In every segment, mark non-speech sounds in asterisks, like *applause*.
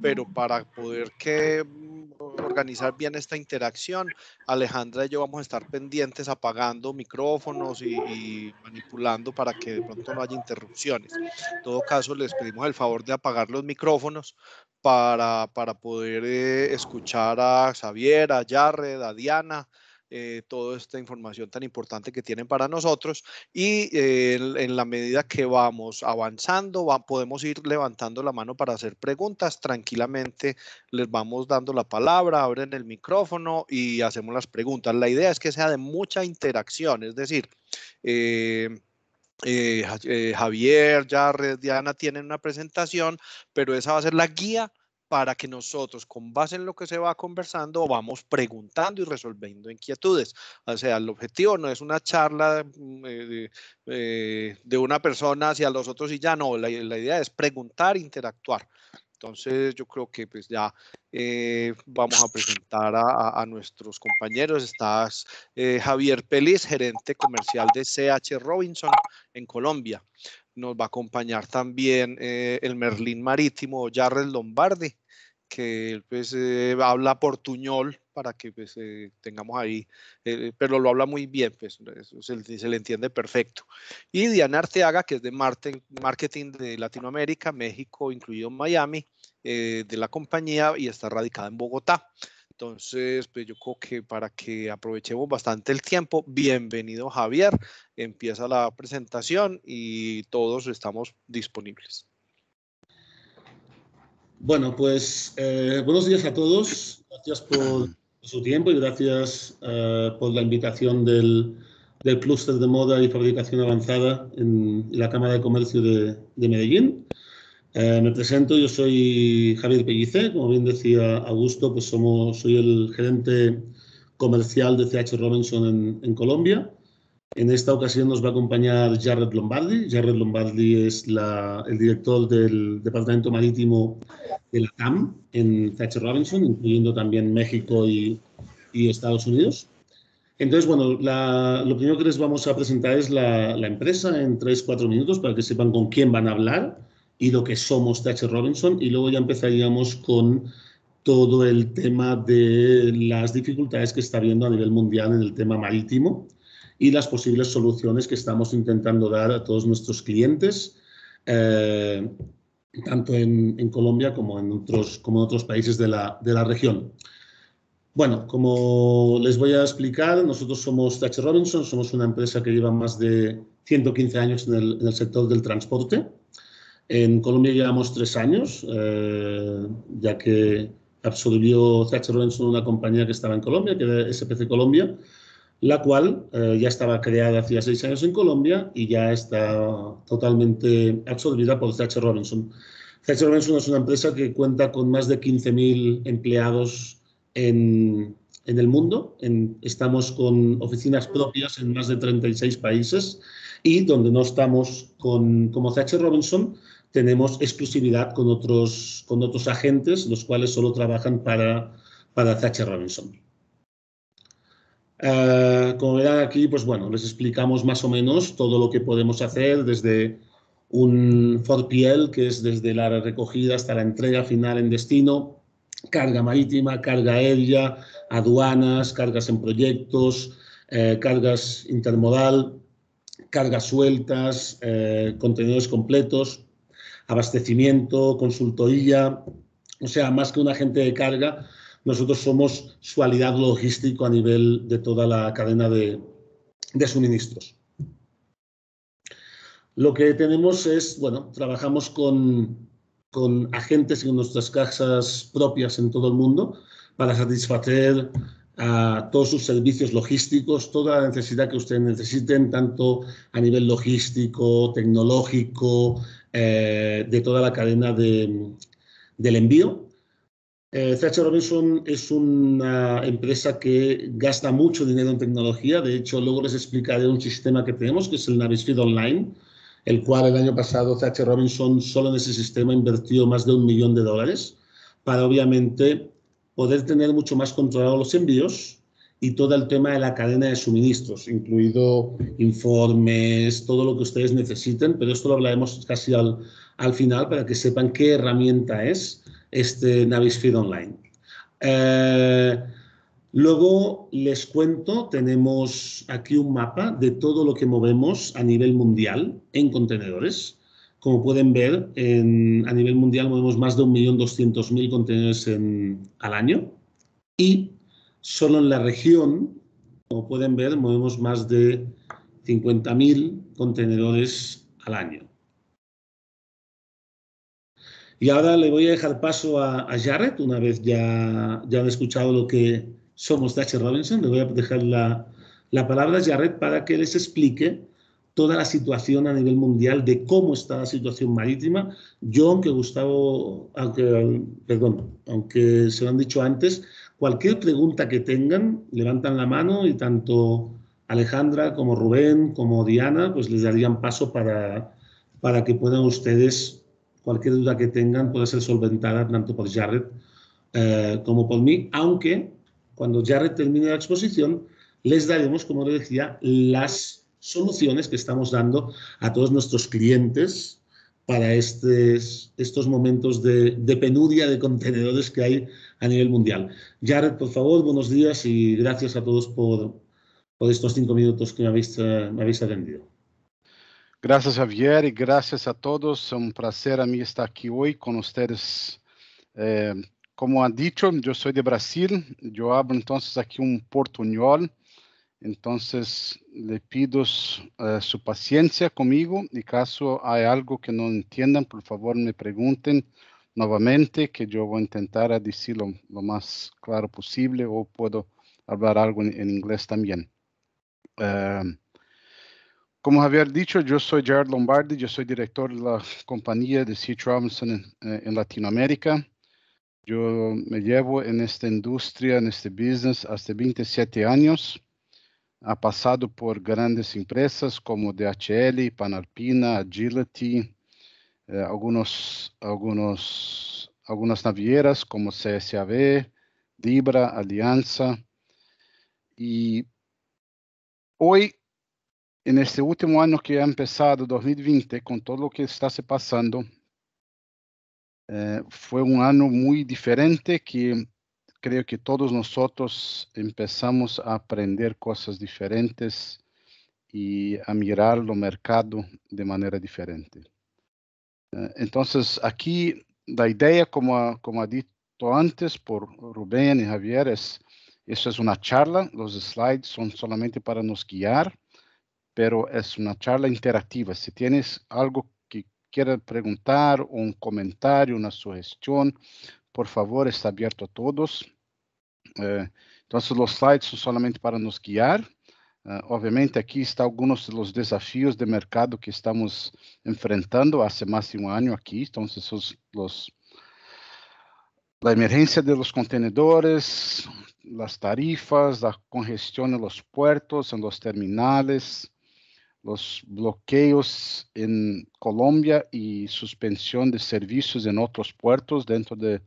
pero para poder que mm, organizar bien esta interacción, Alejandra y yo vamos a estar pendientes apagando micrófonos y, manipulando para que de pronto no haya interrupciones. En todo caso, les pedimos el favor de apagar los micrófonos para, para poder eh, escuchar a Xavier, a Jared, a Diana, eh, toda esta información tan importante que tienen para nosotros y eh, en, la medida que vamos avanzando podemos ir levantando la mano para hacer preguntas tranquilamente les vamos dando la palabra abren el micrófono y hacemos las preguntas la idea es que sea de mucha interacción es decir eh, Javier, ya Diana tienen una presentación, pero esa va a ser la guía para que nosotros, con base en lo que se va conversando, vamos preguntando y resolviendo inquietudes. O sea, el objetivo no es una charla mm, eh, eh, de una persona hacia los otros y ya no, la, idea es preguntar, interactuar. Entonces yo creo que pues ya eh, vamos a presentar a, nuestros compañeros. Está Javier Pelis, gerente comercial de CH Robinson en Colombia. Nos va a acompañar también el Merlín Marítimo, Jarrell Lombardi, que pues, eh, habla portuñol para que pues, eh, tengamos ahí, eh, pero lo habla muy bien, pues, se, le entiende perfecto. Y Diana Arteaga, que es de marketing de Latinoamérica, México, incluido Miami, de la compañía y está radicada en Bogotá. Entonces, pues yo creo que para que aprovechemos bastante el tiempo, bienvenido Javier, empieza la presentación y todos estamos disponibles. Bueno, pues eh, buenos días a todos. Gracias por su tiempo y gracias eh, por la invitación del, del de moda y fabricación avanzada en la Cámara de Comercio de, Medellín. Eh, me presento, yo soy Javier Pellice, como bien decía Augusto, pues soy el gerente comercial de CH Robinson en Colombia. En esta ocasión nos va a acompañar Jared Lombardi. Jared Lombardi es el director del Departamento Marítimo de la TAM en Thatcher Robinson, incluyendo también México y, Estados Unidos. Entonces, bueno, lo primero que les vamos a presentar es la, la empresa en 3 cuatro minutos para que sepan con quién van a hablar y lo que somos Thatcher Robinson. Y luego ya empezaríamos con todo el tema de las dificultades que está habiendo a nivel mundial en el tema marítimo y las posibles soluciones que estamos intentando dar a todos nuestros clientes, eh, tanto en, Colombia como en otros, como otros países de la, de la región. Bueno, como les voy a explicar, nosotros somos Thatcher Robinson, somos una empresa que lleva más de 115 años en el, sector del transporte. En Colombia llevamos tres años, eh, ya que absorbió Thatcher Robinson una compañía que estaba en Colombia, que era SPC Colombia, la cual eh, ya estaba creada hacía seis años en Colombia y ya está totalmente absorbida por Thatcher Robinson. Thatcher Robinson es una empresa que cuenta con más de 15.000 empleados en, el mundo. estamos con oficinas propias en más de 36 países y donde no estamos con, como Thatcher Robinson, tenemos exclusividad con otros, con otros agentes, los cuales solo trabajan para, para Robinson. Eh, como verán aquí, pues bueno, les explicamos más o menos todo lo que podemos hacer desde un forpiel, que es desde la recogida hasta la entrega final en destino, carga marítima, carga aérea, aduanas, cargas en proyectos, eh, cargas intermodal, cargas sueltas, eh, contenedores completos, abastecimiento, consultoría, o sea, más que un agente de carga, nosotros somos su aliado logístico a nivel de toda la cadena de, suministros. Lo que tenemos es, bueno, trabajamos con, con agentes en nuestras casas propias en todo el mundo para satisfacer a todos sus servicios logísticos, toda la necesidad que ustedes necesiten, tanto a nivel logístico, tecnológico, eh, de toda la cadena del envío. Eh, Robinson es una empresa que gasta mucho dinero en tecnología. De hecho, luego les explicaré un sistema que tenemos, que es el Navisfeed Online, el cual el año pasado CH Robinson solo en ese sistema invirtió más de un millón de dólares para obviamente poder tener mucho más controlados los envíos y todo el tema de la cadena de suministros, incluido informes, todo lo que ustedes necesiten, pero esto lo hablaremos casi al, al final para que sepan qué herramienta es este Navisfeed Online. Eh, luego les cuento, tenemos aquí un mapa de todo lo que movemos a nivel mundial en contenedores. Como pueden ver, a nivel mundial movemos más de 1.200.000 contenedores al año y solo en la región, como pueden ver, movemos más de 50.000 contenedores al año. Y ahora le voy a dejar paso a, a Jared, una vez ya, ya han escuchado lo que somos Thatcher Robinson, le voy a dejar la, la palabra a Jared para que les explique toda la situación a nivel mundial de cómo está la situación marítima. Yo, aunque Gustavo, perdón, aunque se lo han dicho antes, cualquier pregunta que tengan, levantan la mano y tanto Alejandra como Rubén como Diana, pues les darían paso para, para que puedan ustedes cualquier duda que tengan puede ser solventada tanto por Jared eh, como por mí, aunque cuando Jared termine la exposición les daremos, como les decía, las soluciones que estamos dando a todos nuestros clientes para estos momentos de, de penuria de contenedores que hay a nivel mundial. Jared, por favor, buenos días y gracias a todos por, por estos cinco minutos que habéis, eh, me habéis atendido. Gracias Javier y gracias a todos. Un placer a mí estar aquí hoy con ustedes. Eh, como han dicho, yo soy de Brasil. Yo hablo entonces aquí un portuñol. Entonces le pido eh, su paciencia conmigo y caso hay algo que no entiendan, por favor me pregunten nuevamente que yo voy a intentar decirlo lo más claro posible o puedo hablar algo en, inglés también. Eh, como había dicho, yo soy Jared Lombardi, yo soy director de la compañía de C. Robinson eh, en, Latinoamérica. Yo me llevo en esta industria, en este business, hace 27 años. Ha pasado por grandes empresas como DHL, Panalpina, Agility, eh, algunos, algunos, algunas navieras como CSAV, Libra, Alianza. Y hoy en este último año que ha empezado, 2020, con todo lo que está pasando, eh, fue un año muy diferente que creo que todos nosotros empezamos a aprender cosas diferentes y a mirar el mercado de manera diferente. Eh, entonces, aquí la idea, como, como ha dicho antes por Rubén y Javier, es, eso es una charla, los slides son solamente para nos guiar pero es una charla interactiva. Si tienes algo que quieras preguntar, un comentario, una sugestión, por favor, está abierto a todos. Eh, entonces, los slides son solamente para nos guiar. Uh, obviamente, aqui está alguns dos desafios de mercado que estamos enfrentando há mais de um ano aqui. Então, esses os a emergência dos contenedores, as tarifas, a congestão nos portos, nos terminais, los bloqueos en Colombia y suspensión de servicios en otros puertos dentro eh,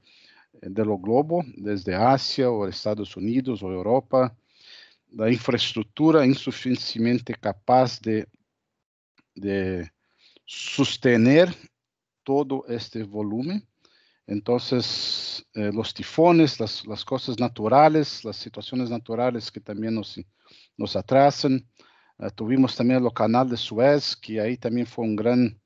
de, lo globo, desde Asia o Estados Unidos o Europa, la infraestructura insuficientemente capaz de, de sostener todo este volumen. Entonces, eh, los tifones, las, cosas naturales, las situaciones naturales que también nos atrasan, eh, tuvimos también el canal de Suez, que ahí también fue un gran,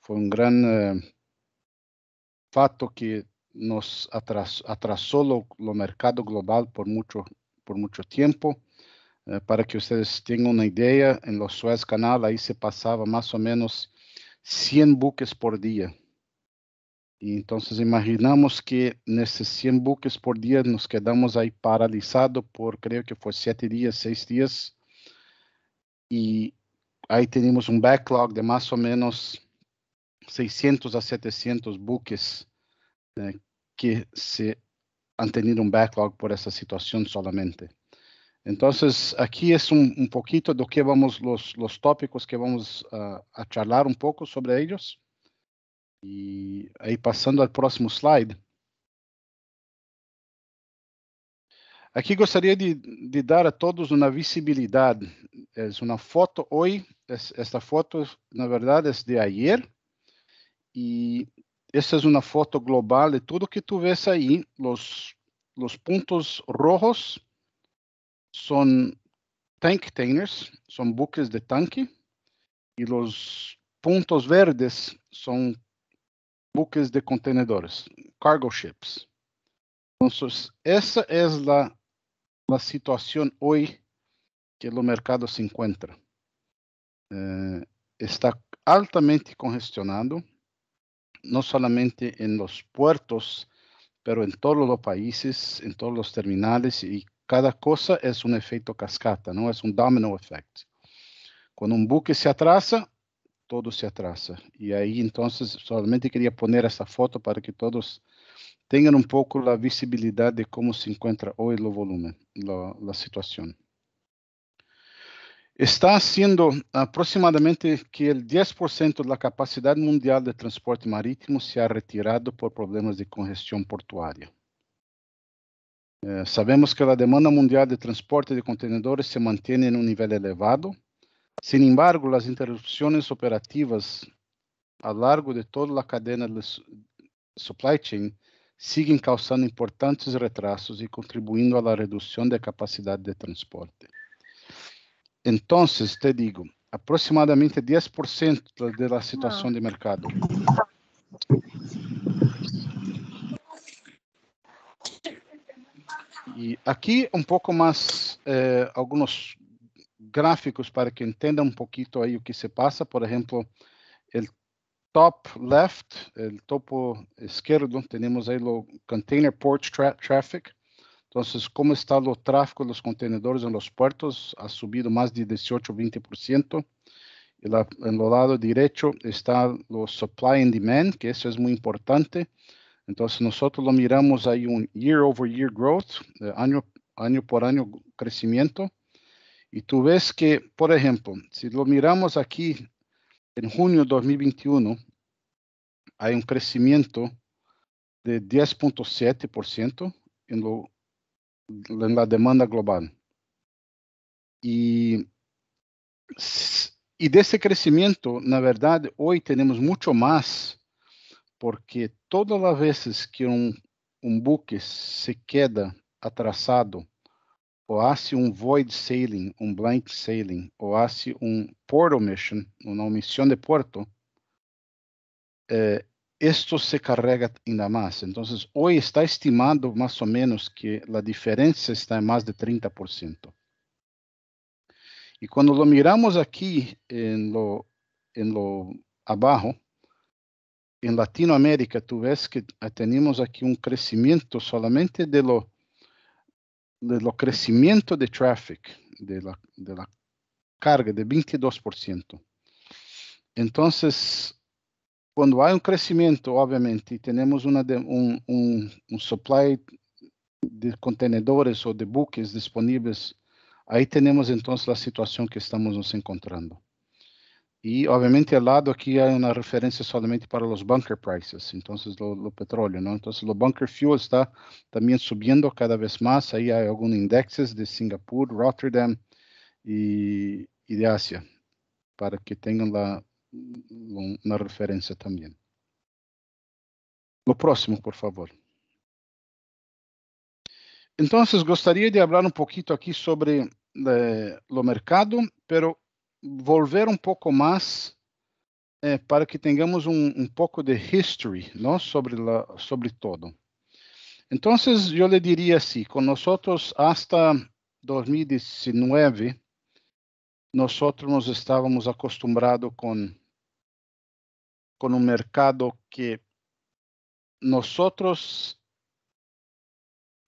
fue un gran eh, que nos atrasó lo, mercado global por mucho, por mucho tiempo. Eh, para que ustedes tengan una idea, en los Suez Canal ahí se pasaba más o menos 100 buques por día. Y entonces imaginamos que en esos 100 buques por día nos quedamos ahí paralizados por creo que fue 7 días, 6 días e aí temos um backlog de mais ou menos 600 a 700 buques eh, que se han tenido um backlog por essa situação solamente. Então, aqui é um um pouquinho do que vamos, los, los tópicos que vamos uh, a charlar um pouco sobre eles e aí passando ao próximo slide. Aqui gostaria de, de dar a todos uma visibilidade. É uma foto hoje, esta foto, na verdade, é de ayer, e essa é uma foto global de tudo que tu vês aí. Os, os pontos rojos são tank containers, são buques de tanque, e os pontos verdes são buques de contenedores, cargo ships. Então, essa é a la situación hoy que el mercado se encuentra. Eh, está altamente congestionado, no solamente en los puertos, pero en todos los países, en todos los terminales y cada cosa es un efecto cascata, no es un domino effect. Cuando un buque se atrasa, todo se atrasa. Y ahí entonces solamente quería poner esta foto para que todos tengan un poco la visibilidad de cómo se encuentra hoy el volumen, la, situación. Está siendo aproximadamente que el 10% de la capacidad mundial de transporte marítimo se ha retirado por problemas de congestión portuaria. Eh, sabemos que la demanda mundial de transporte de contenedores se mantiene en un nivel elevado. Sin embargo, las interrupciones operativas a lo largo de toda la cadena de supply chain siguen causando importantes retrasos e contribuindo a la da capacidade de transporte. Então, te digo, aproximadamente 10% da situação de mercado. E aqui um pouco mais eh, alguns gráficos para que entenda um pouquinho aí o que se passa. Por exemplo, o top left, el topo izquierdo, tenemos ahí lo container port traffic. Entonces, ¿cómo está el tráfico de los contenedores en los puertos? Ha subido más de 18-20%. Y en el lado derecho está los supply and demand, que eso es muy importante. Entonces, nosotros lo miramos ahí un year over year growth, eh, año por año crecimiento. Y tú ves que, por ejemplo, si lo miramos aquí en junio de 2021 hay un crecimiento de 10.7% en, lo, en la demanda global. Y, y de ese crecimiento, la verdad, hoy tenemos mucho más, porque todas las veces que un, un buque se queda atrasado hace un void sailing, un blank sailing, o hace un port omission una omisión de puerto eh, esto se carrega la más entonces hoy está estimado más o menos que la diferencia está en más de 30%. y cuando lo miramos aquí lo, en lo abajo, en Latinoamérica, tú ves que tenemos aquí un crecimiento solamente de lo de lo crecimiento de traffic, de la, de la carga de 22%. Entonces, cuando hay un crecimiento, obviamente, y tenemos una de, un, un, un, supply de contenedores o de buques disponibles, ahí tenemos entonces la situación que estamos nos encontrando. e obviamente el é lado aqui há é uma referência somente para os bunker prices, então o petróleo, não? Então, o bunker fuel está também subiendo cada vez mais, aí há alguns índices de Singapura, Rotterdam e de Ásia para que tenham lá uma referência também. Lo próximo, por favor. Então, gostaria de falar um pouquinho aqui sobre eh, o mercado, pero volver um pouco mais é, para que tenhamos um, um pouco de history não? sobre, la, sobre todo. Então, eu lhe diria assim: com nós, hasta 2019, nós nos estávamos acostumados com com um mercado que nós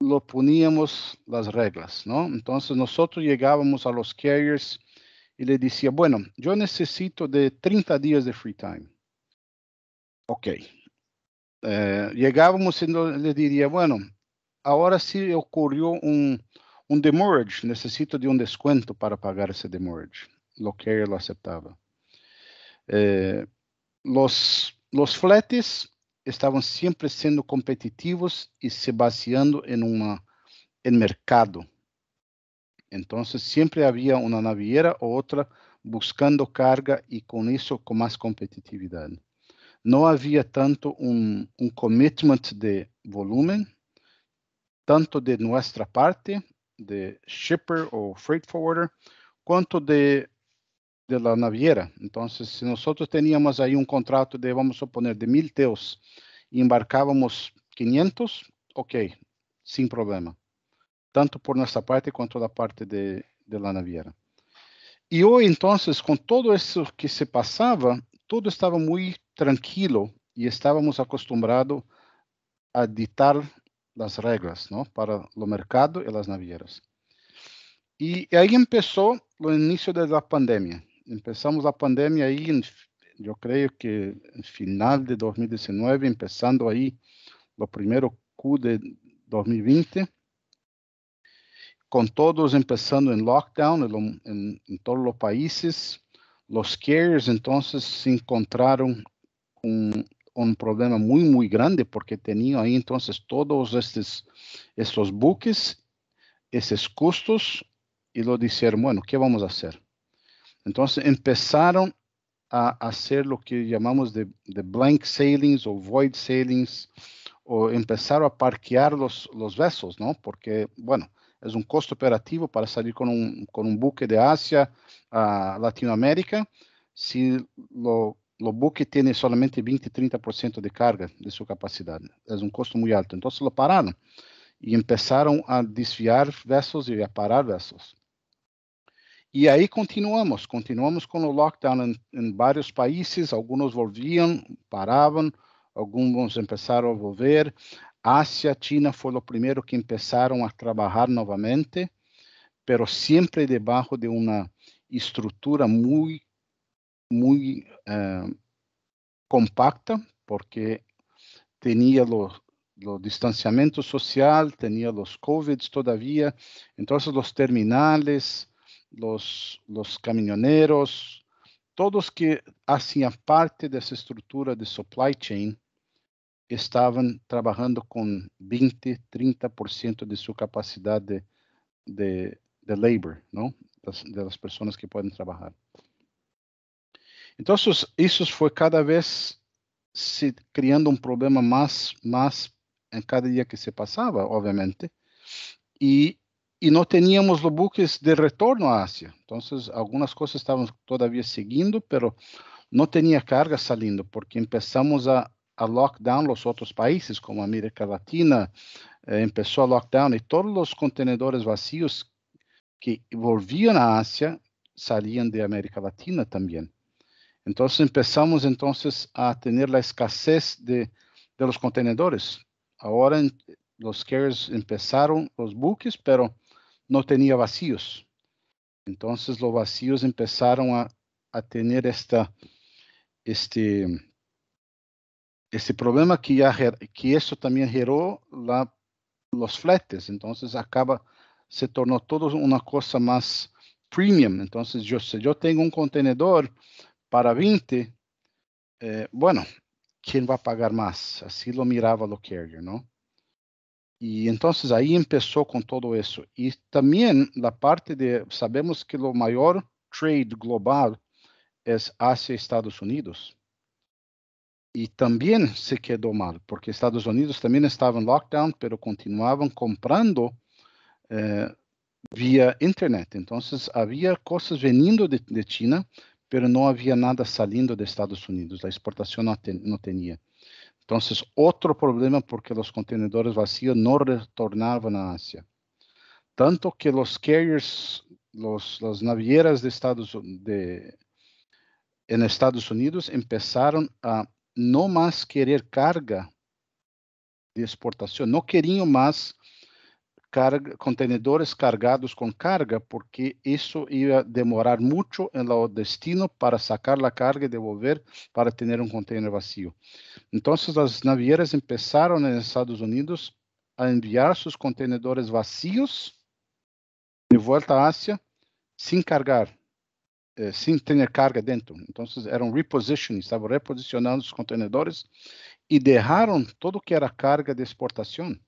lo poníamos as regras, Então, nós chegávamos a los carriers y le decía, bueno, yo necesito de 30 días de free time. Ok. Eh, llegábamos y le diría, bueno, ahora sí ocurrió un, un demurrage, necesito de un descuento para pagar ese demurrage, lo que él aceptaba. Eh, los, los fletes estavam sempre sendo competitivos e se baseando em uma em mercado Entonces siempre había una naviera o otra buscando carga y con eso con más competitividad. No había tanto un, commitment de volumen, tanto de nuestra parte, de shipper o freight forwarder, cuanto de, de la naviera. Entonces, si nosotros teníamos ahí un contrato de, vamos a poner, de mil teos y embarcábamos 500, ok, sin problema. tanto por nossa parte quanto da parte de, de la naviera. e hoje então com todo isso que se passava tudo estava muito tranquilo e estávamos acostumados a dictar as regras para o mercado e as navieras. e aí começou o início da pandemia. começamos a pandemia aí eu creio que final de 2019, começando aí o primeiro Q de 2020. con todos empezando en lockdown en, todos los países, los carriers entonces se encontraron un, un problema muy, muy grande porque tenían ahí entonces todos estos, estos buques, esos costos y lo dijeron, bueno, ¿qué vamos a hacer? Entonces empezaron a hacer lo que llamamos de, blank sailings o void sailings o empezaron a parquear los, los, vessels, ¿no? Porque, bueno, É um custo operativo para sair com um com um buque de Ásia a Latinoamérica se o o buque tem solamente 20-30% de carga de sua capacidade, é um custo muito alto. se lo pararam e começaram a desviar versos e a parar versos. E aí continuamos, continuamos com o lockdown em, em, vários países, alguns volviam, paravam, alguns começaram a volver, Asia, China fue lo primero que empezaron a trabajar nuevamente, pero siempre debajo de una estructura muy, muy eh, compacta, porque tenía los, distanciamientos distanciamiento social, tenía los COVID todavía, entonces los terminales, los, los camioneros, todos que hacían parte de esa estructura de supply chain, estavam trabalhando com 20, 30% de sua capacidade de, de labor, não? Das, das pessoas que podem trabalhar. Então, isso foi cada vez se criando um problema mais, mais em cada dia que se passava, obviamente, e, e não tínhamos buques de retorno à Ásia. Então, algumas coisas estavam todavia seguindo, mas não tinha carga saindo, porque começamos a a lockdown los otros países, como América Latina, eh, empezó a lockdown y todos los contenedores vacíos que volvían a Asia salían de América Latina también. Entonces empezamos entonces a tener la escasez de, los contenedores. Ahora los carriers empezaron los buques, pero no tenía vacíos. Entonces los vacíos empezaron a, a tener esta, este, ese problema que, que eso también generó la, los fletes, entonces acaba, se tornó todo una cosa más premium. Entonces, yo, yo tengo un contenedor para 20, eh, bueno, ¿quién va a pagar más? Así lo miraba lo carrier, ¿no? Y entonces ahí empezó con todo eso. Y también la parte de, sabemos que lo mayor trade global es hacia Estados Unidos. e também se quedou mal, porque Estados Unidos também estava em lockdown, mas continuavam comprando eh, via internet. Então, havia coisas vindo de, de, China, mas não havia nada saindo de Estados Unidos, A exportação não tinha. Então, outro problema porque os contenedores vacíos não retornavam a Ásia, Tanto que os carriers, los, navieras de Estados, de, em Estados Unidos começaram a não mais querer carga de exportação, não queriam mais carga, contenedores cargados com carga, porque isso ia demorar muito no destino para sacar a carga e devolver para ter um container vazio. Então, as navieiras começaram nos Estados Unidos a enviar seus contenedores vazios de volta à Ásia sem cargar, eh, sem ter carga dentro. Então, eram repositioning, estavam reposicionando os contenedores e derraram todo o que era carga de exportação.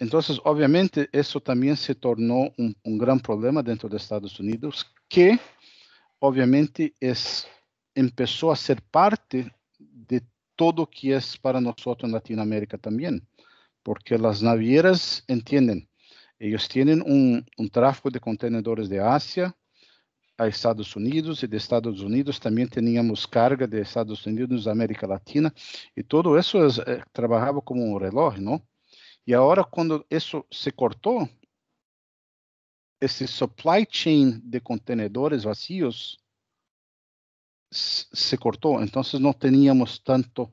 Então, obviamente, isso também se tornou um, um grande problema dentro dos Estados Unidos, que, obviamente, é começou a ser parte de todo que é para nós em Latinoamérica também, porque as navieras entendem, eles têm um, um de contenedores de Ásia, a Estados Unidos e de Estados Unidos também tínhamos carga de Estados Unidos América Latina e todo isso eh, trabalhava como um relógio, não? E agora quando isso se cortou, esse supply chain de contenedores vazios se cortou, então não tínhamos tanto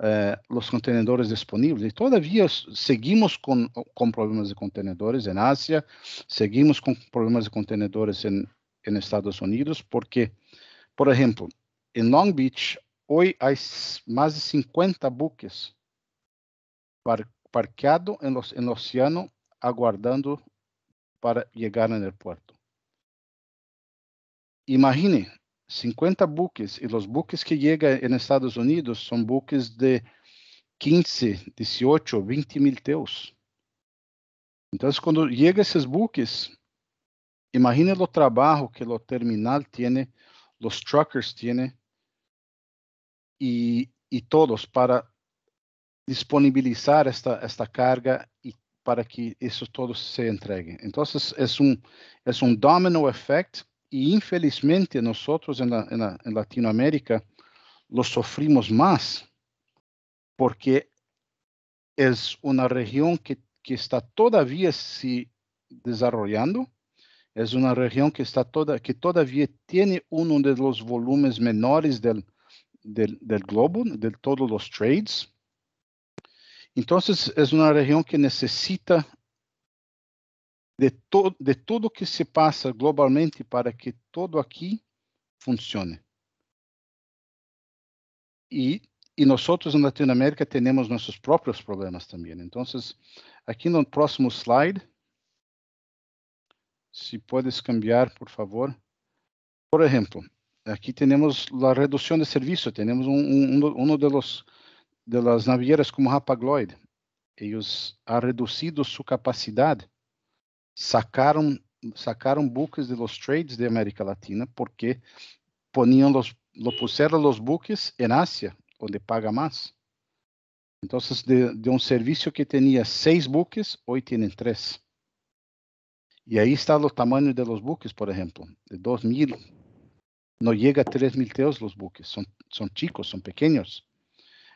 eh, os contenedores disponíveis. E todavia seguimos com, com problemas de contenedores Em Ásia, seguimos com problemas de contenedores em en Estados Unidos, porque, por exemplo, em Long Beach, hoje há mais de 50 buques par parqueados no oceano, aguardando para chegar no porto. Imagine 50 buques, e os buques que chegam em Estados Unidos são buques de 15, 18, 20 mil teus. Então, quando chegam esses buques, imaginen los trabajo que lo terminal tiene, los truckers tiene y, todos para disponibilizar esta, carga y para que eso todo se entregue. Entonces es un, es un domino effect y infelizmente nosotros en, Latinoamérica lo sufrimos más porque es una región que, que está todavía si desarrollando é uma região que, está toda, que todavia tem um dos volumes menores del, del, del globo, de todos os trades. Então, é uma região que necessita de, todo, de tudo que se passa globalmente para que todo aqui funcione. E, e nós outros na Latinoamérica temos nossos próprios problemas também. Então, aqui no próximo slide, se podes cambiar, por favor. Por exemplo, aqui temos a redução de serviço. Temos um, um, um dos de las navieras como Rapagloid. lloyd Eles han reduzido sua capacidade, sacaram sacaram buques de los trades de América Latina porque poniam los lo puseram los buques em Ásia, onde paga mais. Então, de, de um serviço que tinha seis buques, hoje tem três. Y ahí está los tamaños de los buques, por ejemplo, de 2.000, no llega a 3.000 teos los buques, son, son chicos, son pequeños.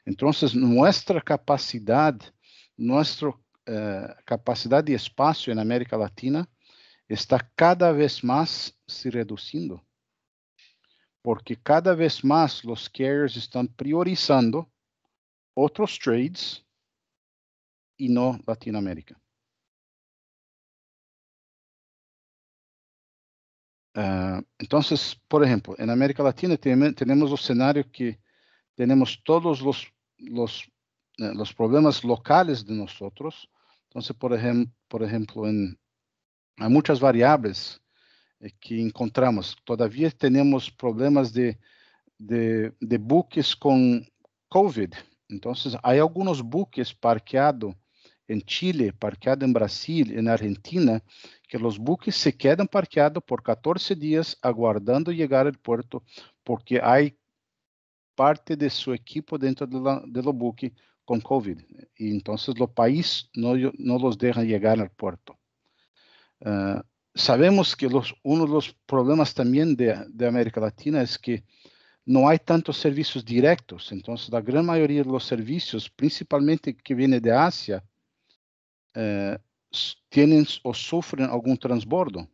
Entonces, nuestra capacidad, nuestra eh, capacidad de espacio en América Latina está cada vez más se reduciendo, porque cada vez más los carriers están priorizando otros trades y no Latinoamérica. Uh, entonces, por ejemplo, en América Latina tem, tenemos el escenario que tenemos todos los, los, eh, los, problemas locales de nosotros. Entonces, por, ejem, por ejemplo, en, hay muchas variables eh, que encontramos. Todavía tenemos problemas de, de, de buques con COVID. Entonces, hay algunos buques parqueados en Chile, parqueado en Brasil, en Argentina, que los buques se quedan parqueados por 14 días aguardando llegar al puerto porque hay parte de su equipo dentro de, los buques con COVID. Y entonces los países no, los dejan llegar al puerto. Ah, sabemos que los, uno de los problemas también de, de América Latina es que no hay tantos servicios directos. Entonces, la gran mayoría de los servicios, principalmente que viene de Asia, eh, têm ou sofrem algum transbordo.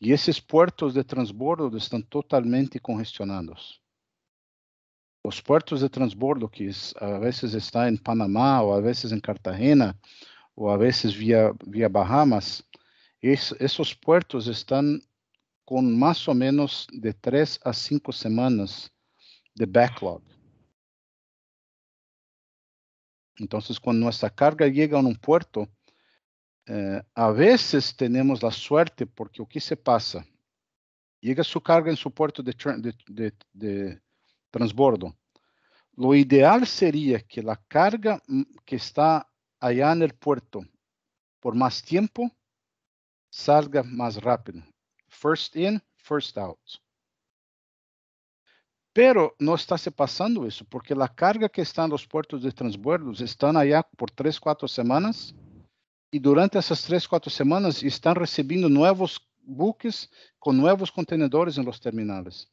E esses portos de transbordo estão totalmente congestionados. Os portos de transbordo que a vezes está em Panamá, ou a vezes em Cartagena, ou a vezes via, via Bahamas, es, esses portos estão com mais ou menos de três a cinco semanas de backlog Entonces, cuando nuestra carga llega a un puerto, eh, a veces tenemos la suerte porque ¿qué se pasa? Llega su carga en su puerto de transbordo. Lo ideal sería que la carga mm, que está allá en el puerto por más tiempo salga más rápido. First in, first out. Pero não está se passando isso, porque a carga que está nos portos de transbordos está aí por três, quatro semanas, e durante essas três, quatro semanas estão recebendo novos buques com novos contenedores nos terminais.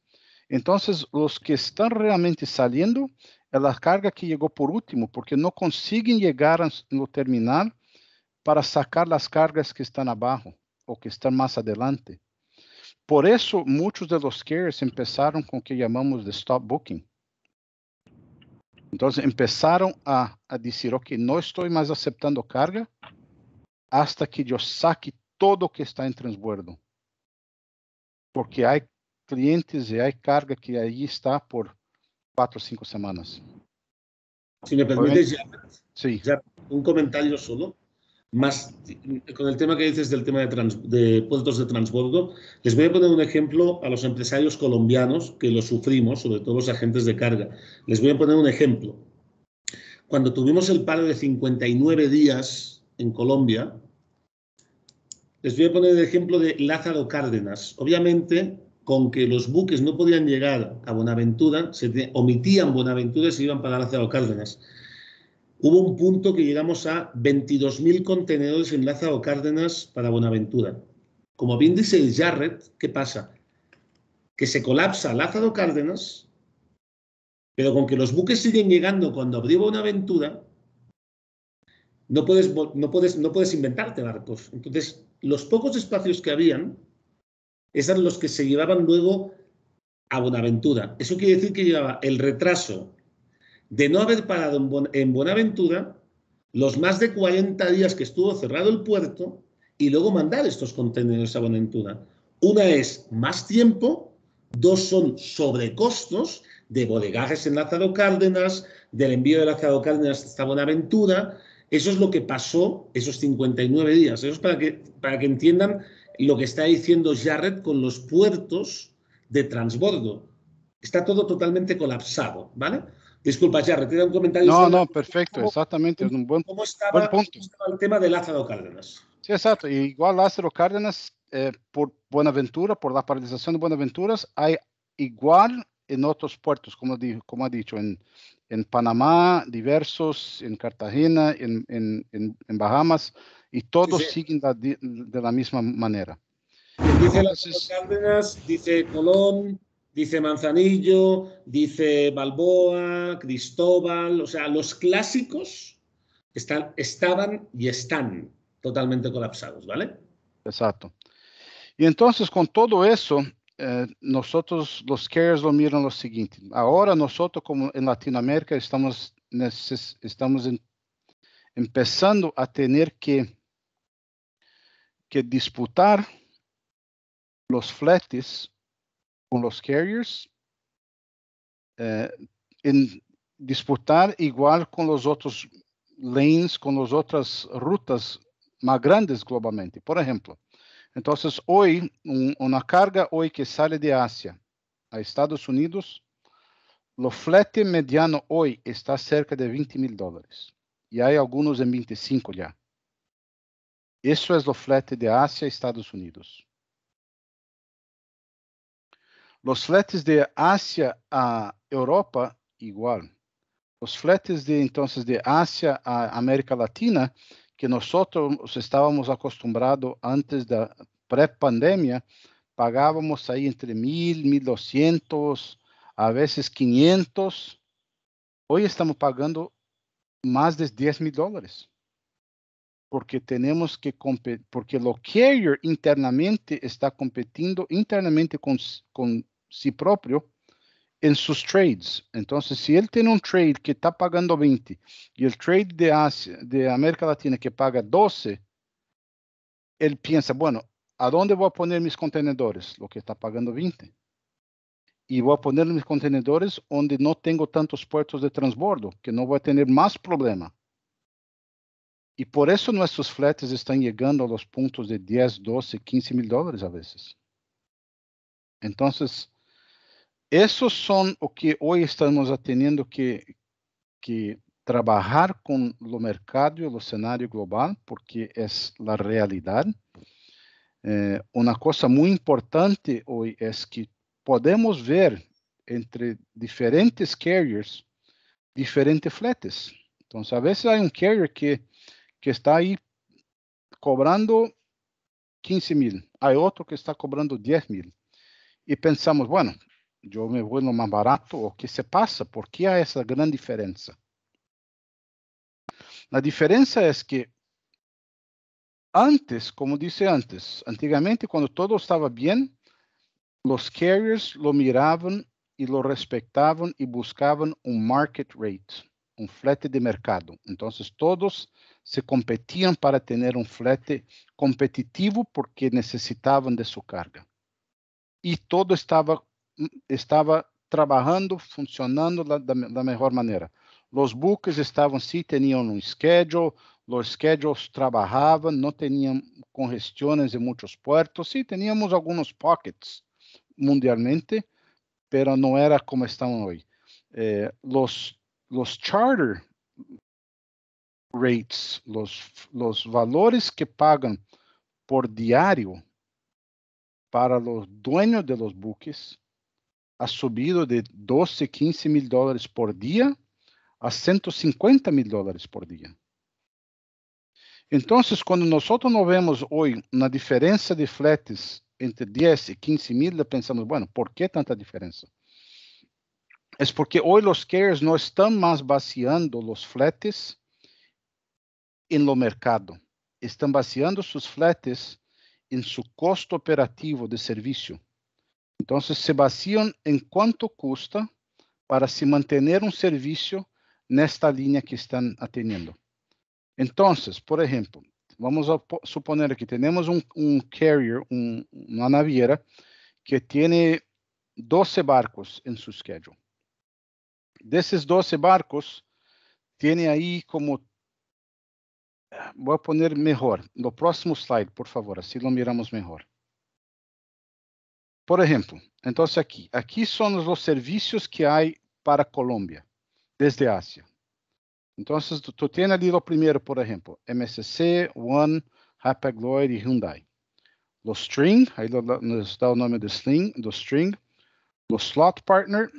Então, os que estão realmente saindo é a carga que chegou por último, porque não conseguem chegar no terminal para sacar as cargas que estão abaixo ou que estão mais adelante. Por isso, muitos de los carriers começaram com o que chamamos de stop booking. Então, começaram a, a, decir, ok, não estou mais aceptando carga hasta que eu saque todo que está em transbordo. Porque há clientes e há carga que aí está por quatro, cinco semanas. Se me permite, ya, sí. ya solo. con el tema que dices del tema de, de, puertos de transbordo, les voy a poner un ejemplo a los empresarios colombianos que lo sufrimos, sobre todo los agentes de carga. Les voy a poner un ejemplo. Cuando tuvimos el paro de 59 días en Colombia, les voy a poner el ejemplo de Lázaro Cárdenas. Obviamente, con que los buques no podían llegar a Buenaventura, se omitían Buenaventura y se iban para Lázaro Cárdenas hubo un punto que llegamos a 22.000 contenedores en Lázaro Cárdenas para Buenaventura. Como bien dice el Jarrett, ¿qué pasa? Que se colapsa Lázaro Cárdenas, pero con que los buques siguen llegando cuando abrió Buenaventura, no puedes, no puedes, no puedes inventarte barcos. Entonces, los pocos espacios que habían eran los que se llevaban luego a Buenaventura. Eso quiere decir que llevaba el retraso de no haber parado en, Buenaventura los más de 40 días que estuvo cerrado el puerto y luego mandar estos contenedores a Buenaventura. Una es más tiempo, dos son sobrecostos de bodegajes en Lázaro Cárdenas, del envío de Lázaro Cárdenas hasta Buenaventura. Eso es lo que pasó esos 59 días. Eso es para que, para que entiendan lo que está diciendo Jarrett con los puertos de transbordo. Está todo totalmente colapsado, ¿vale? Disculpa, ya, retira un comentario. No, no, perfecto, exactamente. Es un buen, punto. ¿cómo estaba el tema de Lázaro Cárdenas. Sí, exacto. igual Lázaro Cárdenas, eh, por Buenaventura, por la paralización de Buenaventuras, hay igual en otros puertos, como, ha dicho, en, Panamá, diversos, en Cartagena, en, Bahamas, y todos siguen de la misma manera. Dice Lázaro Cárdenas, dice Colón, Dice Manzanillo, dice Balboa, Cristóbal, o sea, los clásicos están, estaban y están totalmente colapsados, ¿vale? Exacto. Y entonces con todo eso, eh, nosotros los que lo miran lo siguiente. Ahora nosotros como en Latinoamérica estamos, estamos empezando a tener que, que disputar los fletes com os Carriers, eh, disputar igual com os outros lanes, com as outras rutas mais grandes globalmente. Por exemplo então hoje uma carga hoje que sai de Asia a Estados Unidos, o flete mediano hoje está cerca de 20 mil dólares E há alguns em 25 já isso é o flete de Asia a Estados Unidos. Los fletes de Asia a Europa, igual. Los fletes de entonces de Asia a América Latina, que nosotros estábamos acostumbrados antes de la pre-pandemia, pagábamos ahí entre mil, mil doscientos, a veces 500. Hoy estamos pagando más de 10 mil dólares. Porque tenemos que competir, porque lo carrier internamente está competiendo internamente con sí propio en sus trades. Entonces, si él tiene un trade que está pagando 20 y el trade de, Asia, de América Latina que paga 12, él piensa, bueno, ¿a dónde voy a poner mis contenedores? Lo que está pagando 20. Y voy a poner mis contenedores donde no tengo tantos puertos de transbordo, que no voy a tener más problema. Y por eso nuestros fletes están llegando a los puntos de 10, 12, 15 mil dólares a veces. Entonces, esses são o que hoje estamos atendendo que, que trabalhar com o mercado e o cenário global, porque é a realidade. Eh, uma coisa muito importante hoje é que podemos ver entre diferentes carriers diferentes fletes. Então, às vezes há um carrier que, que está aí cobrando 15 mil, há outro que está cobrando 10 mil. E pensamos, bueno, yo me voy más barato o qué se pasa, por qué hay esa gran diferencia. La diferencia es que antes, como dice antes, antiguamente cuando todo estaba bien, los carriers lo miraban y lo respetaban y buscaban un market rate, un flete de mercado. Entonces todos se competían para tener un flete competitivo porque necesitaban de su carga. Y todo estaba estaba trabajando, funcionando de la mejor manera. Los buques estaban, sí, tenían un um schedule, los schedules trabajaban, no tenían congestiones en em muchos puertos. sí, teníamos algunos pockets mundialmente, pero no era como están hoy. los, charter rates, los, valores que pagan por diario para los dueños de los buques ha subido de 12, 15 mil dólares por dia a 150 mil dólares por dia. Então, quando nós não vemos hoje na diferença de fletes entre 10 e 15 mil, pensamos, bueno, por que tanta diferença? É porque hoje os carriers não estão mais baseando os fletes no mercado. Estão baseando seus fletes em seu custo operativo de serviço. Então, se baseiam em quanto custa para se manter um serviço nesta linha que estão atendendo. Então, por exemplo, vamos suponer que temos um, um carrier, um, uma naviera, que tem 12 barcos em seu schedule. Desses 12 barcos, tem aí como. Vou pôr melhor, no próximo slide, por favor, assim lo miramos melhor. Por exemplo, então aqui, aqui são os serviços que há para Colômbia, desde a Ásia. Então, tu, tu tem ali o primeiro, por exemplo, MSC, One, Hapag-Lloyd e Hyundai. Os String, aí nos dá o nome do string, do string. Los Slot Partner,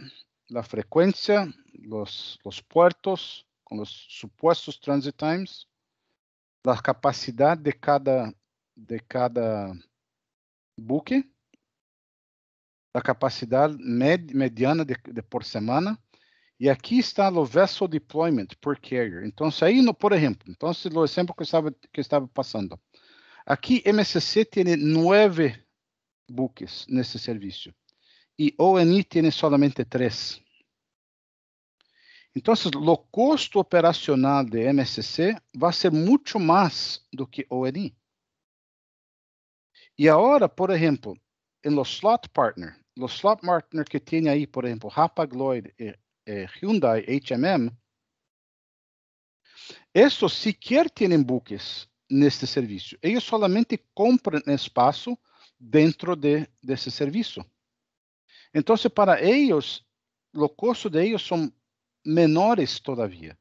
a frequência, os los puertos, com os supostos transit times, a capacidade de cada, de cada book, da capacidade med, mediana de, de, por semana. E aqui está o vessel deployment por carrier. Então, se aí, no, por exemplo, então, se o exemplo que eu estava, que estava passando, aqui MSC tem nove buques nesse serviço e ONI tem somente três. Então, o custo operacional de MSC vai ser muito mais do que ONI. E agora, por exemplo, em los slot partner, los swap que tiene ahí, por ejemplo, Hapag Lloyd, eh, eh, Hyundai, HMM, estos siquiera tienen buques en este servicio. Ellos solamente compran espacio dentro de, de ese servicio. Entonces, para ellos, los costos de ellos son menores todavía.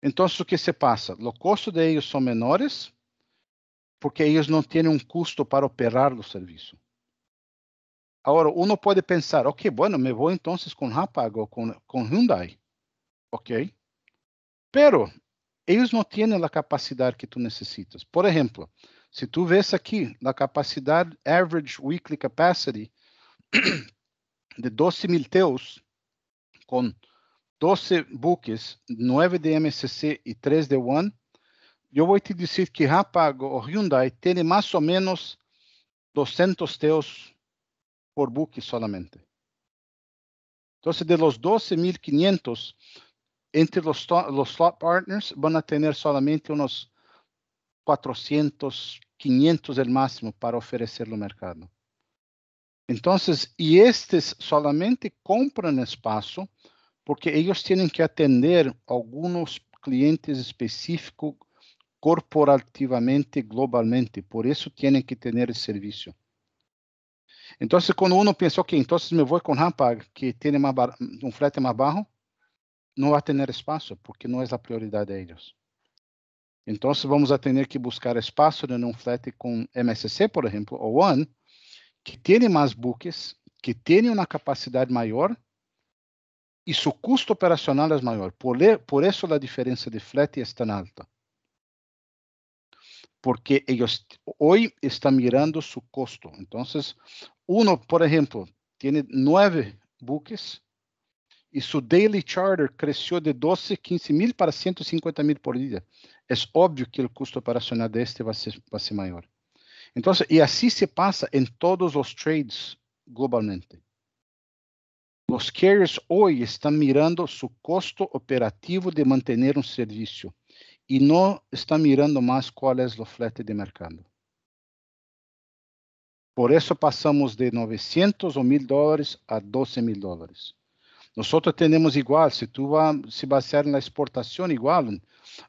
Entonces, o que se passa? Os custos de ellos são menores porque eles não têm um custo para operar o serviço. Agora, uno pode pensar, ok, bueno, me vou então com Rapag ou com, com Hyundai, ok? Pero, eles não têm a capacidade que tu necessitas. Por exemplo, se tu vês aqui, a capacidade average weekly capacity *clears throat* de 12 mil teus, com 12 buques, 9 de MCC e 3 de One, eu vou te dizer que Rapago ou Hyundai tem mais ou menos 200 teus por buque solamente. Entonces, de los 12.500, entre los, los slot partners van a tener solamente unos 400, 500 del máximo para ofrecerlo al mercado. Entonces, y estos. solamente compran espacio porque ellos tienen que atender algunos clientes específicos corporativamente, globalmente. Por eso tienen que tener el servicio. Entonces, quando uno pensou ok, entonces me voy con Rampag, que tem más bar... um flete mais bajo, não vai ter espaço, porque não é a prioridade de Então Entonces, vamos a que buscar espaço num un flete com MSC, por exemplo ou One, que tem mais buques, que tem uma capacidade maior e seu custo operacional é maior. Por, le... por diferença de flete é tão alta. porque eles hoje estão mirando o seu custo. Então, Uno, por exemplo tem nove buques e seu daily charter cresceu de 12, 15 mil para 150 mil por dia. É óbvio que o custo operacional de este ser, vai ser maior. Então e assim se passa em todos os trades globalmente. Os carriers hoje estão mirando su custo operativo de manter um servicio e não estão mirando mais qual é o flete de mercado. Por isso passamos de 900 ou 1000 dólares a 12 mil dólares. Nós temos igual, se tu se basear na exportação igual,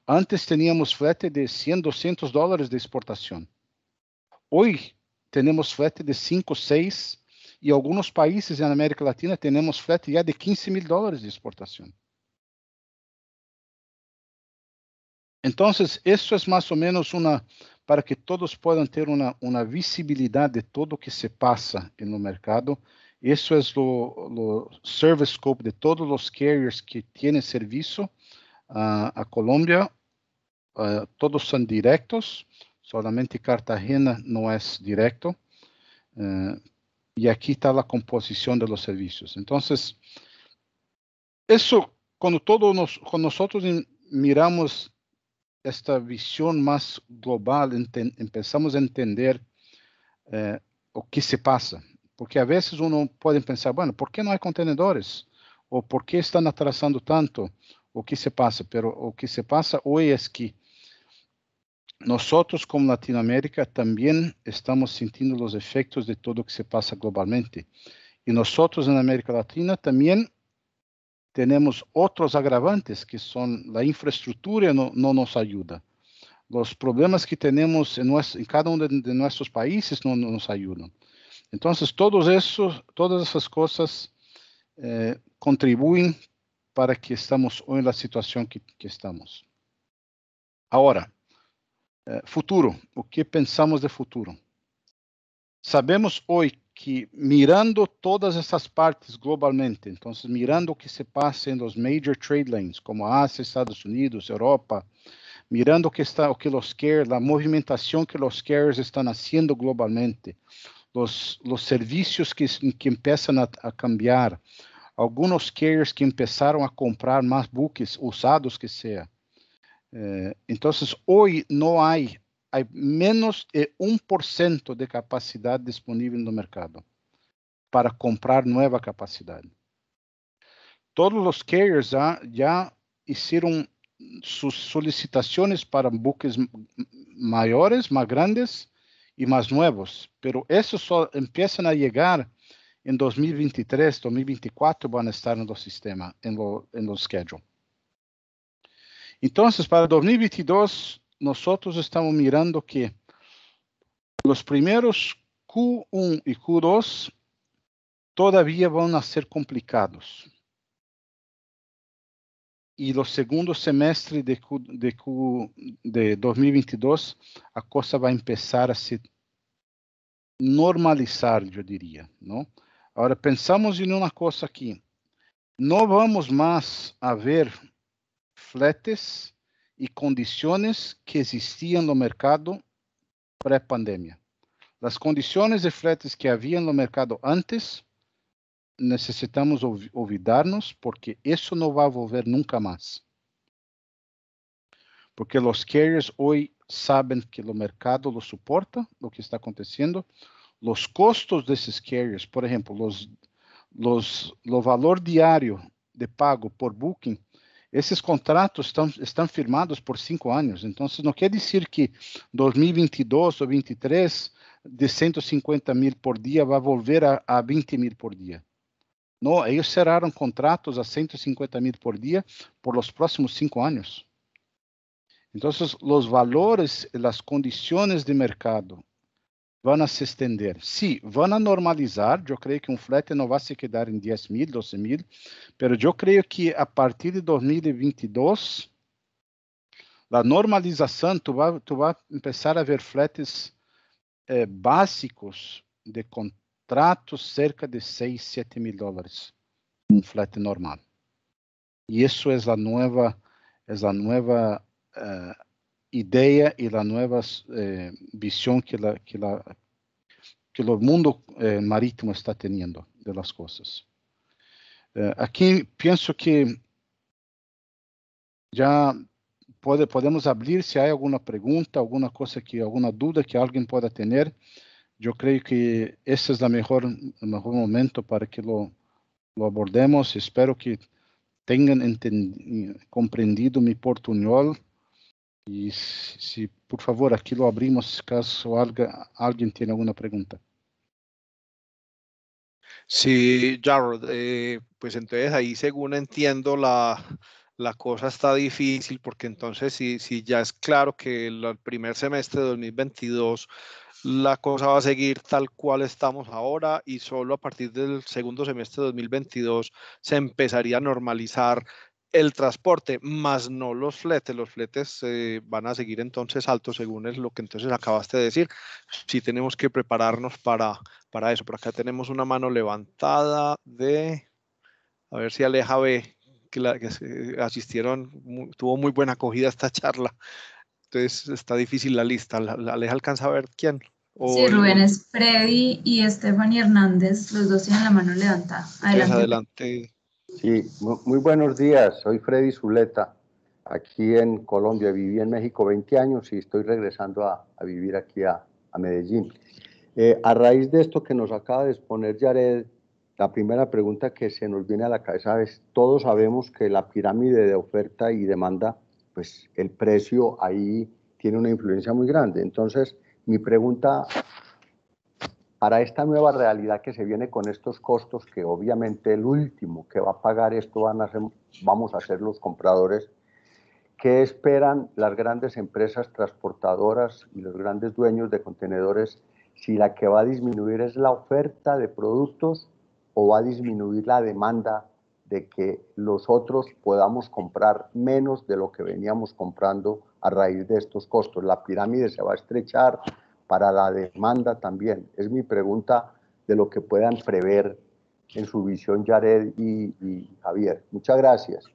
antes tínhamos flete de 100, 200 dólares de exportação. Hoje temos flete de 5, 6 e alguns países na América Latina temos flete já de 15 mil dólares de exportação. Então, isso é mais ou menos uma para que todos possam ter uma, uma visibilidade de todo o que se passa no mercado. Isso é o, o service scope de todos os carriers que têm serviço uh, a Colômbia. Uh, todos são diretos, solamente Cartagena não é direto. Uh, e aqui está a composição de serviços. Então, isso, quando todos nós, quando nosotros miramos esta visão mais global, pensamos em entender eh, o que se passa. Porque às vezes um pode pensar, bueno, por que não há contenedores? Ou por que estão atrasando tanto? O que se passa? Pero o que se passa hoje é que nós, como Latinoamérica, também estamos sentindo os efeitos de tudo o que se passa globalmente. E nós, na América Latina, também temos outros agravantes que são a infraestrutura não, nos ajuda. Os problemas que temos em, em, cada um de, de nossos países não, não nos ajudam. Então, todos esses, todas essas coisas eh, contribuem para que estamos hoje na situação que, que estamos. Agora, eh, futuro. O que pensamos de futuro? Sabemos hoje que mirando todas essas partes globalmente, então mirando o que se passa nos major trade lanes, como a Ásia, Estados Unidos, Europa, mirando o que está, o que os carriers, a movimentação que os carriers estão fazendo globalmente, os, os serviços que que começam a, a cambiar, alguns carriers que começaram a comprar mais books usados que seja. Eh, então, hoje não há há menos de 1% de capacidade disponível no mercado para comprar nova capacidade. Todos os carriers já, já fizeram suas solicitações para buques maiores, mais grandes e mais novos, mas esses só começam a chegar em 2023, 2024 vão estar no sistema, no schedule. Então, para 2022, nós estamos mirando que os primeiros Q1 e Q2 todavía vão ser complicados. E no segundo semestre de, Q, de, Q, de 2022, a coisa vai começar a se normalizar, eu diria. Não? Agora, pensamos em uma coisa aqui. Não vamos mais haver fletes e condições que existiam no mercado pré-pandemia. As condições de fretes que havia no mercado antes, necessitamos olvidar-nos, porque isso não vai volver nunca mais. Porque os carriers hoje sabem que o mercado os suporta, o que está acontecendo. Os custos desses carriers, por exemplo, os, o valor diário de pago por booking esses contratos estão, estão firmados por cinco anos, então isso não quer dizer que 2022 ou 2023 de 150 mil por dia vai volver a, a 20 mil por dia. Não, eles cerraram contratos a 150 mil por dia por os próximos cinco anos. Então, os valores, as condições de mercado vão se estender. Sí, vão a normalizar. Eu creio que um flete não vai se quedar em 10 mil, 12 mil, pero eu creio que a partir de 2022, a normalização tu vai, tu va a a ver fletes eh, básicos de contratos cerca de 6, 7 mil dólares, um flete normal. E isso é a nova, é a nova uh, idea y la nueva eh, visión que, la, que, la, que el mundo eh, marítimo está teniendo de las cosas. Eh, aquí pienso que ya puede, podemos abrir si hay alguna pregunta, alguna cosa que, alguna duda que alguien pueda tener. Yo creo que este es la mejor, mejor momento para que lo, lo abordemos. Espero que tengan comprendido mi portuñol y e si, por favor, aquí lo abrimos caso alguien tiene alguna pregunta. Sí, Jarrod eh, pues entonces ahí según entiendo la, la cosa está difícil porque entonces si, si ya es claro que el, el primer semestre de 2022 la cosa va a seguir tal cual estamos ahora y solo a partir del segundo semestre de 2022 se empezaría a normalizar el transporte, más no los fletes. Los fletes van a seguir entonces altos, según es lo que entonces acabaste de decir. Sí tenemos que prepararnos para, para eso. Por acá tenemos una mano levantada de, a ver si Aleja ve que, la, asistieron, tuvo muy buena acogida esta charla. Entonces está difícil la lista. Aleja alcanza a ver quién? sí, Rubén es Freddy y Esteban Hernández, los dos tienen la mano levantada. Adelante. adelante. Sí, muy buenos días. Soy Freddy Zuleta, aquí en Colombia. Viví en México 20 años y estoy regresando a, vivir aquí a, Medellín. Eh, a raíz de esto que nos acaba de exponer Jared, la primera pregunta que se nos viene a la cabeza es, todos sabemos que la pirámide de oferta y demanda, pues el precio ahí tiene una influencia muy grande. Entonces, mi pregunta para esta nueva realidad que se viene con estos costos, que obviamente el último que va a pagar esto van a vamos a ser los compradores, ¿qué esperan las grandes empresas transportadoras y los grandes dueños de contenedores si la que va a disminuir es la oferta de productos o va a disminuir la demanda de que los otros podamos comprar menos de lo que veníamos comprando a raíz de estos costos? La pirámide se va a estrechar, para la demanda también. Es mi pregunta de lo que puedan prever en su visión Jared y, Javier. Muchas gracias.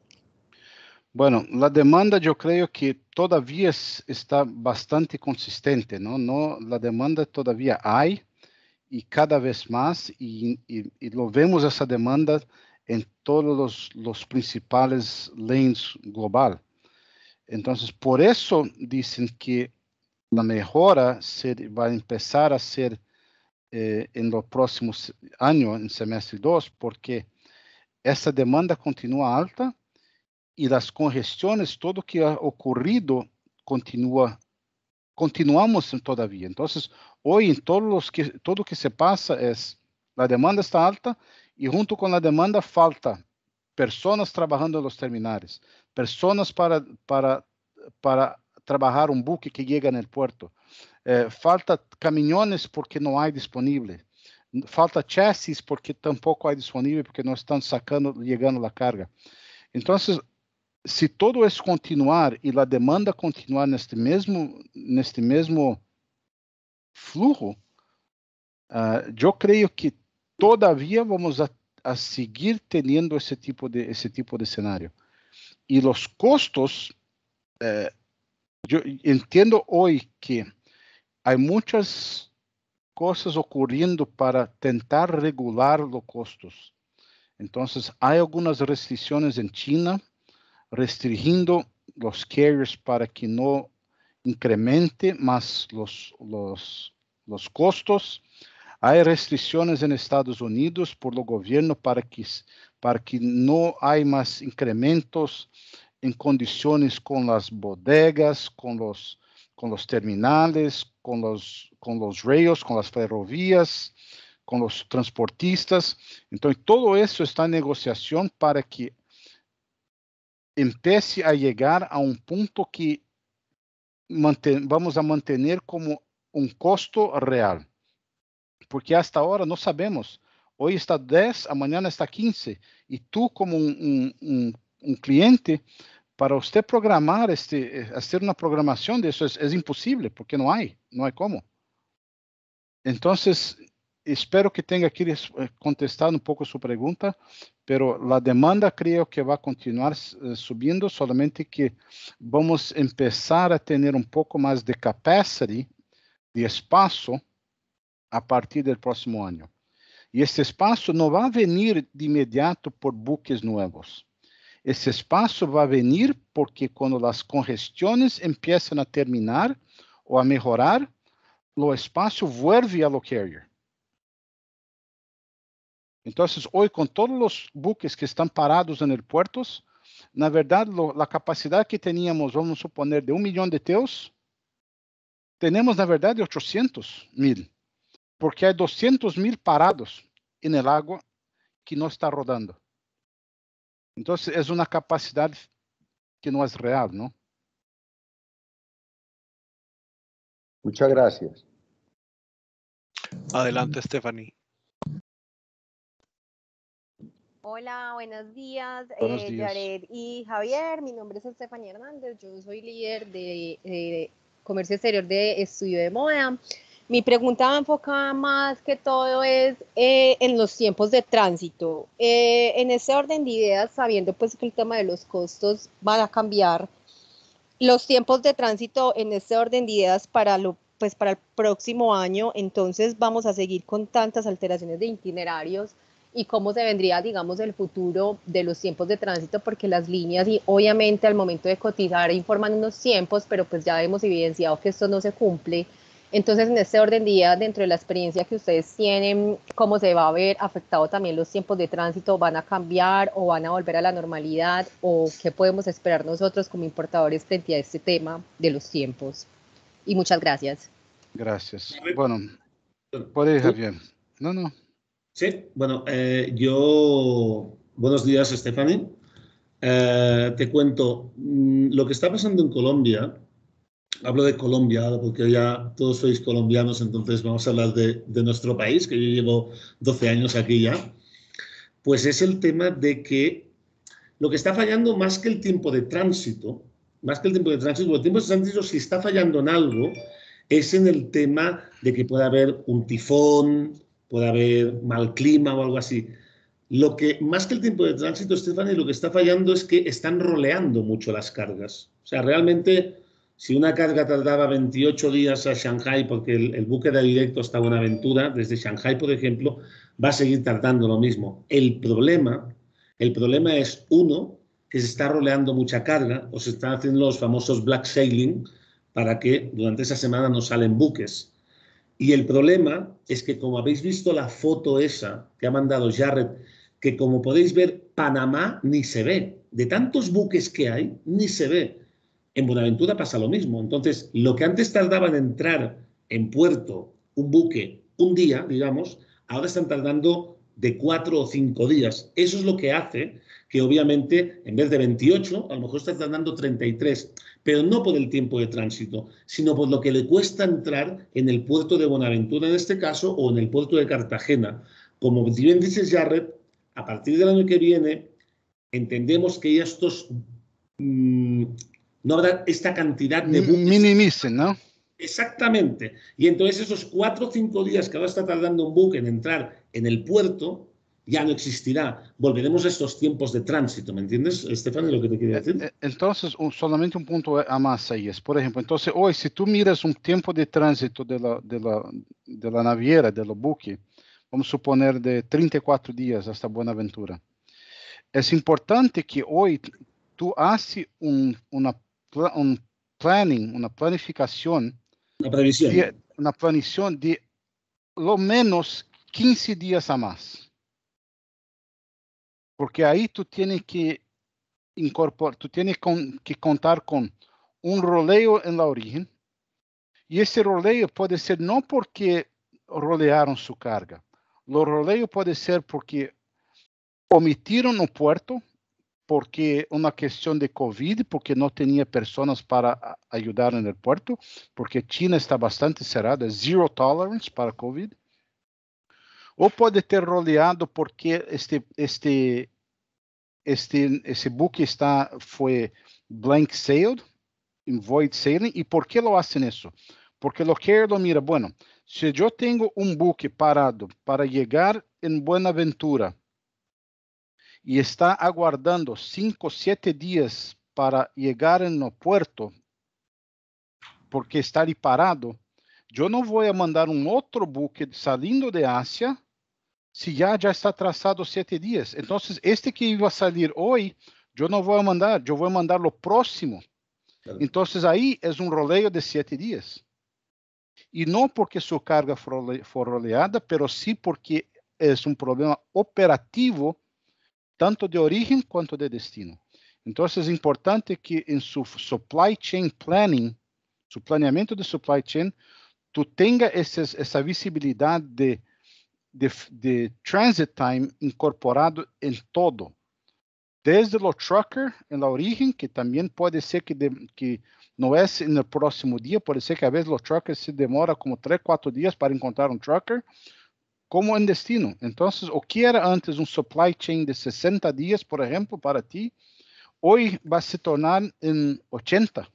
Bueno, la demanda yo creo que todavía está bastante consistente, ¿no? no la demanda todavía hay y cada vez más y, lo vemos esa demanda en todos los, los, principales lanes global. Entonces, por eso dicen que la mejora ser, va a empezar a ser eh, en los próximos años, en semestre 2, porque essa demanda continua alta e as congestiones, todo que ha é ocorrido continua continuamos ainda Então, hoje em todos que todo que se passa é a demanda está alta e junto com a demanda falta pessoas trabalhando nos terminais, pessoas para para para trabalhar um buque que chega no porto. Eh, hum. falta caminhões porque não há disponível. Falta chassis porque tampouco há disponível, porque não estão sacando, chegando a carga. Então, se todo isso continuar e a demanda continuar neste mesmo neste mesmo fluxo, uh, eu creio que todavia vamos a, a, seguir tendo esse tipo de esse tipo de cenário e os custos eh, yo entiendo hoy que hay muchas cosas ocurriendo para intentar regular los costos. Entonces, hay algunas restricciones en China restringiendo los carriers para que no incremente más los, los, costos. Hay restricciones en Estados Unidos por el gobierno para que, para que no haya más incrementos em condições com as bodegas, com os com os terminales, com os com os rails, com as ferrovias, com os transportistas. Então, todo isso está em negociação para que empiece a chegar a um ponto que vamos a manter como um custo real. Porque até agora não sabemos. Hoy está 10, amanhã está 15. E tu como um un cliente, para usted programar, este, eh, hacer una programación de eso es, imposible porque no hay, no hay cómo. Entonces, espero que tenga aquí eh, contestar un poco su pregunta, pero la demanda creo que va a continuar eh, subiendo, solamente que vamos a empezar a tener un poco más de capacity, de espacio, a partir del próximo año. Y este espacio no va a venir de inmediato por buques nuevos. Esse espaço vai vir porque quando as congestões empiezam a terminar ou a melhorar, o espaço vuelve ao carrier. Então, hoje, com todos os buques que estão parados em aeroportos, na verdade, a capacidade que tínhamos, vamos suponer, de um milhão de teus, temos, na verdade, 800 mil, porque há 200 mil parados no agua que não está rodando. Entonces es una capacidad que no es real, ¿no? Muchas gracias. Adelante, Stephanie. Hola, buenos días, eh, y Javier. Mi nombre es Stephanie Hernández. Yo soy líder de, eh, de Comercio Exterior de Estudio de Moda. Mi pregunta va enfocada más que todo es eh, en los tiempos de tránsito. Eh, en ese orden de ideas, sabiendo pues que el tema de los costos van a cambiar, los tiempos de tránsito en ese orden de ideas para lo pues para el próximo año, entonces vamos a seguir con tantas alteraciones de itinerarios y cómo se vendría, digamos, el futuro de los tiempos de tránsito, porque las líneas y obviamente al momento de cotizar informan unos tiempos, pero pues ya hemos evidenciado que esto no se cumple. Entonces, en este orden día, dentro de la experiencia que ustedes tienen, ¿cómo se va a ver afectado también los tiempos de tránsito? ¿Van a cambiar o van a volver a la normalidad? ¿O qué podemos esperar nosotros como importadores frente a este tema de los tiempos? Y muchas gracias. Gracias. Bueno, puede ir, Javier. No, no. Sí, bueno, eh, yo. Buenos días, Stephanie. Eh, te cuento, mm, lo que está pasando en Colombia hablo de Colombia porque ya todos sois colombianos, entonces vamos a hablar de, nuestro país, que yo llevo 12 años aquí ya, pues es el tema de que lo que está fallando más que el tiempo de tránsito, más que el tiempo de tránsito, el tiempo de tránsito si está fallando en algo es en el tema de que pueda haber un tifón, puede haber mal clima o algo así. Lo que más que el tiempo de tránsito, Stephanie, lo que está fallando es que están roleando mucho las cargas. O sea, realmente si una carga tardaba 28 días a Shanghai porque el, buque de directo hasta Buenaventura, desde Shanghai, por ejemplo, va a seguir tardando lo mismo. El problema, el problema es uno, que se está roleando mucha carga o se están haciendo los famosos black sailing para que durante esa semana no salen buques. Y el problema es que como habéis visto la foto esa que ha mandado Jared, que como podéis ver, Panamá ni se ve. De tantos buques que hay, ni se ve. En Buenaventura pasa lo mismo. Entonces, lo que antes tardaba en entrar en puerto un buque un día, digamos, ahora están tardando de cuatro o cinco días. Eso es lo que hace que obviamente en vez de 28, a lo mejor está tardando 33, pero no por el tiempo de tránsito, sino por lo que le cuesta entrar en el puerto de Buenaventura en este caso o en el puerto de Cartagena. Como bien dice Jarrett, a partir del año que viene entendemos que ya estos mm, no habrá esta cantidad de... buques. Minimicen, ¿no? Exactamente. Y entonces esos cuatro o cinco días que ahora está tardando un buque en entrar en el puerto, ya no existirá. Volveremos a estos tiempos de tránsito, ¿me entiendes, Estefan, lo que te quería eh, decir? Eh, entonces, solamente un punto a más ahí es, por ejemplo, entonces hoy si tú miras un tiempo de tránsito de la, de la, de la naviera, de los buques, vamos a suponer de 34 días hasta Buenaventura. Es importante que hoy tú haces un, una un planning, una planificación. Una planificación de lo menos 15 días a más. Porque ahí tú tienes que incorporar, tú tienes con, que contar con un roleo en la origen. Y ese roleo puede ser no porque rolearon su carga. lo roleo puede ser porque omitieron un puerto porque uma questão de Covid, porque não tinha pessoas para ajudar no aeroporto, porque China está bastante cerrada, zero tolerance para Covid. Ou pode ter roleado porque este este este esse book está foi blank sailed, in void sailing, e por que lo hacen isso? Porque lo quiero, mira, bueno, se eu tenho um book parado para chegar em Buenaventura, e está aguardando cinco, sete dias para chegar no porto porque está ali parado, eu não vou mandar um outro buque saindo de Ásia se já já está traçado sete dias. Então, este que ia sair hoje, eu não vou mandar, eu vou mandar o próximo. Então, aí é um roleio de sete dias. E não porque sua carga for roleada, pero sim porque é um problema operativo tanto de origen quanto de destino. Então, é importante que em seu supply chain planning, seu planeamento de supply chain, tu tenha esses, essa visibilidade de, de, de transit time incorporado em todo. Desde o trucker, na origem, que também pode ser que, de, que não é no próximo dia, pode ser que a vez o trucker se demora como 3, 4 dias para encontrar um trucker, como destino. Então, o que era antes um supply chain de 60 dias, por exemplo, para ti, hoje vai se tornar em 80.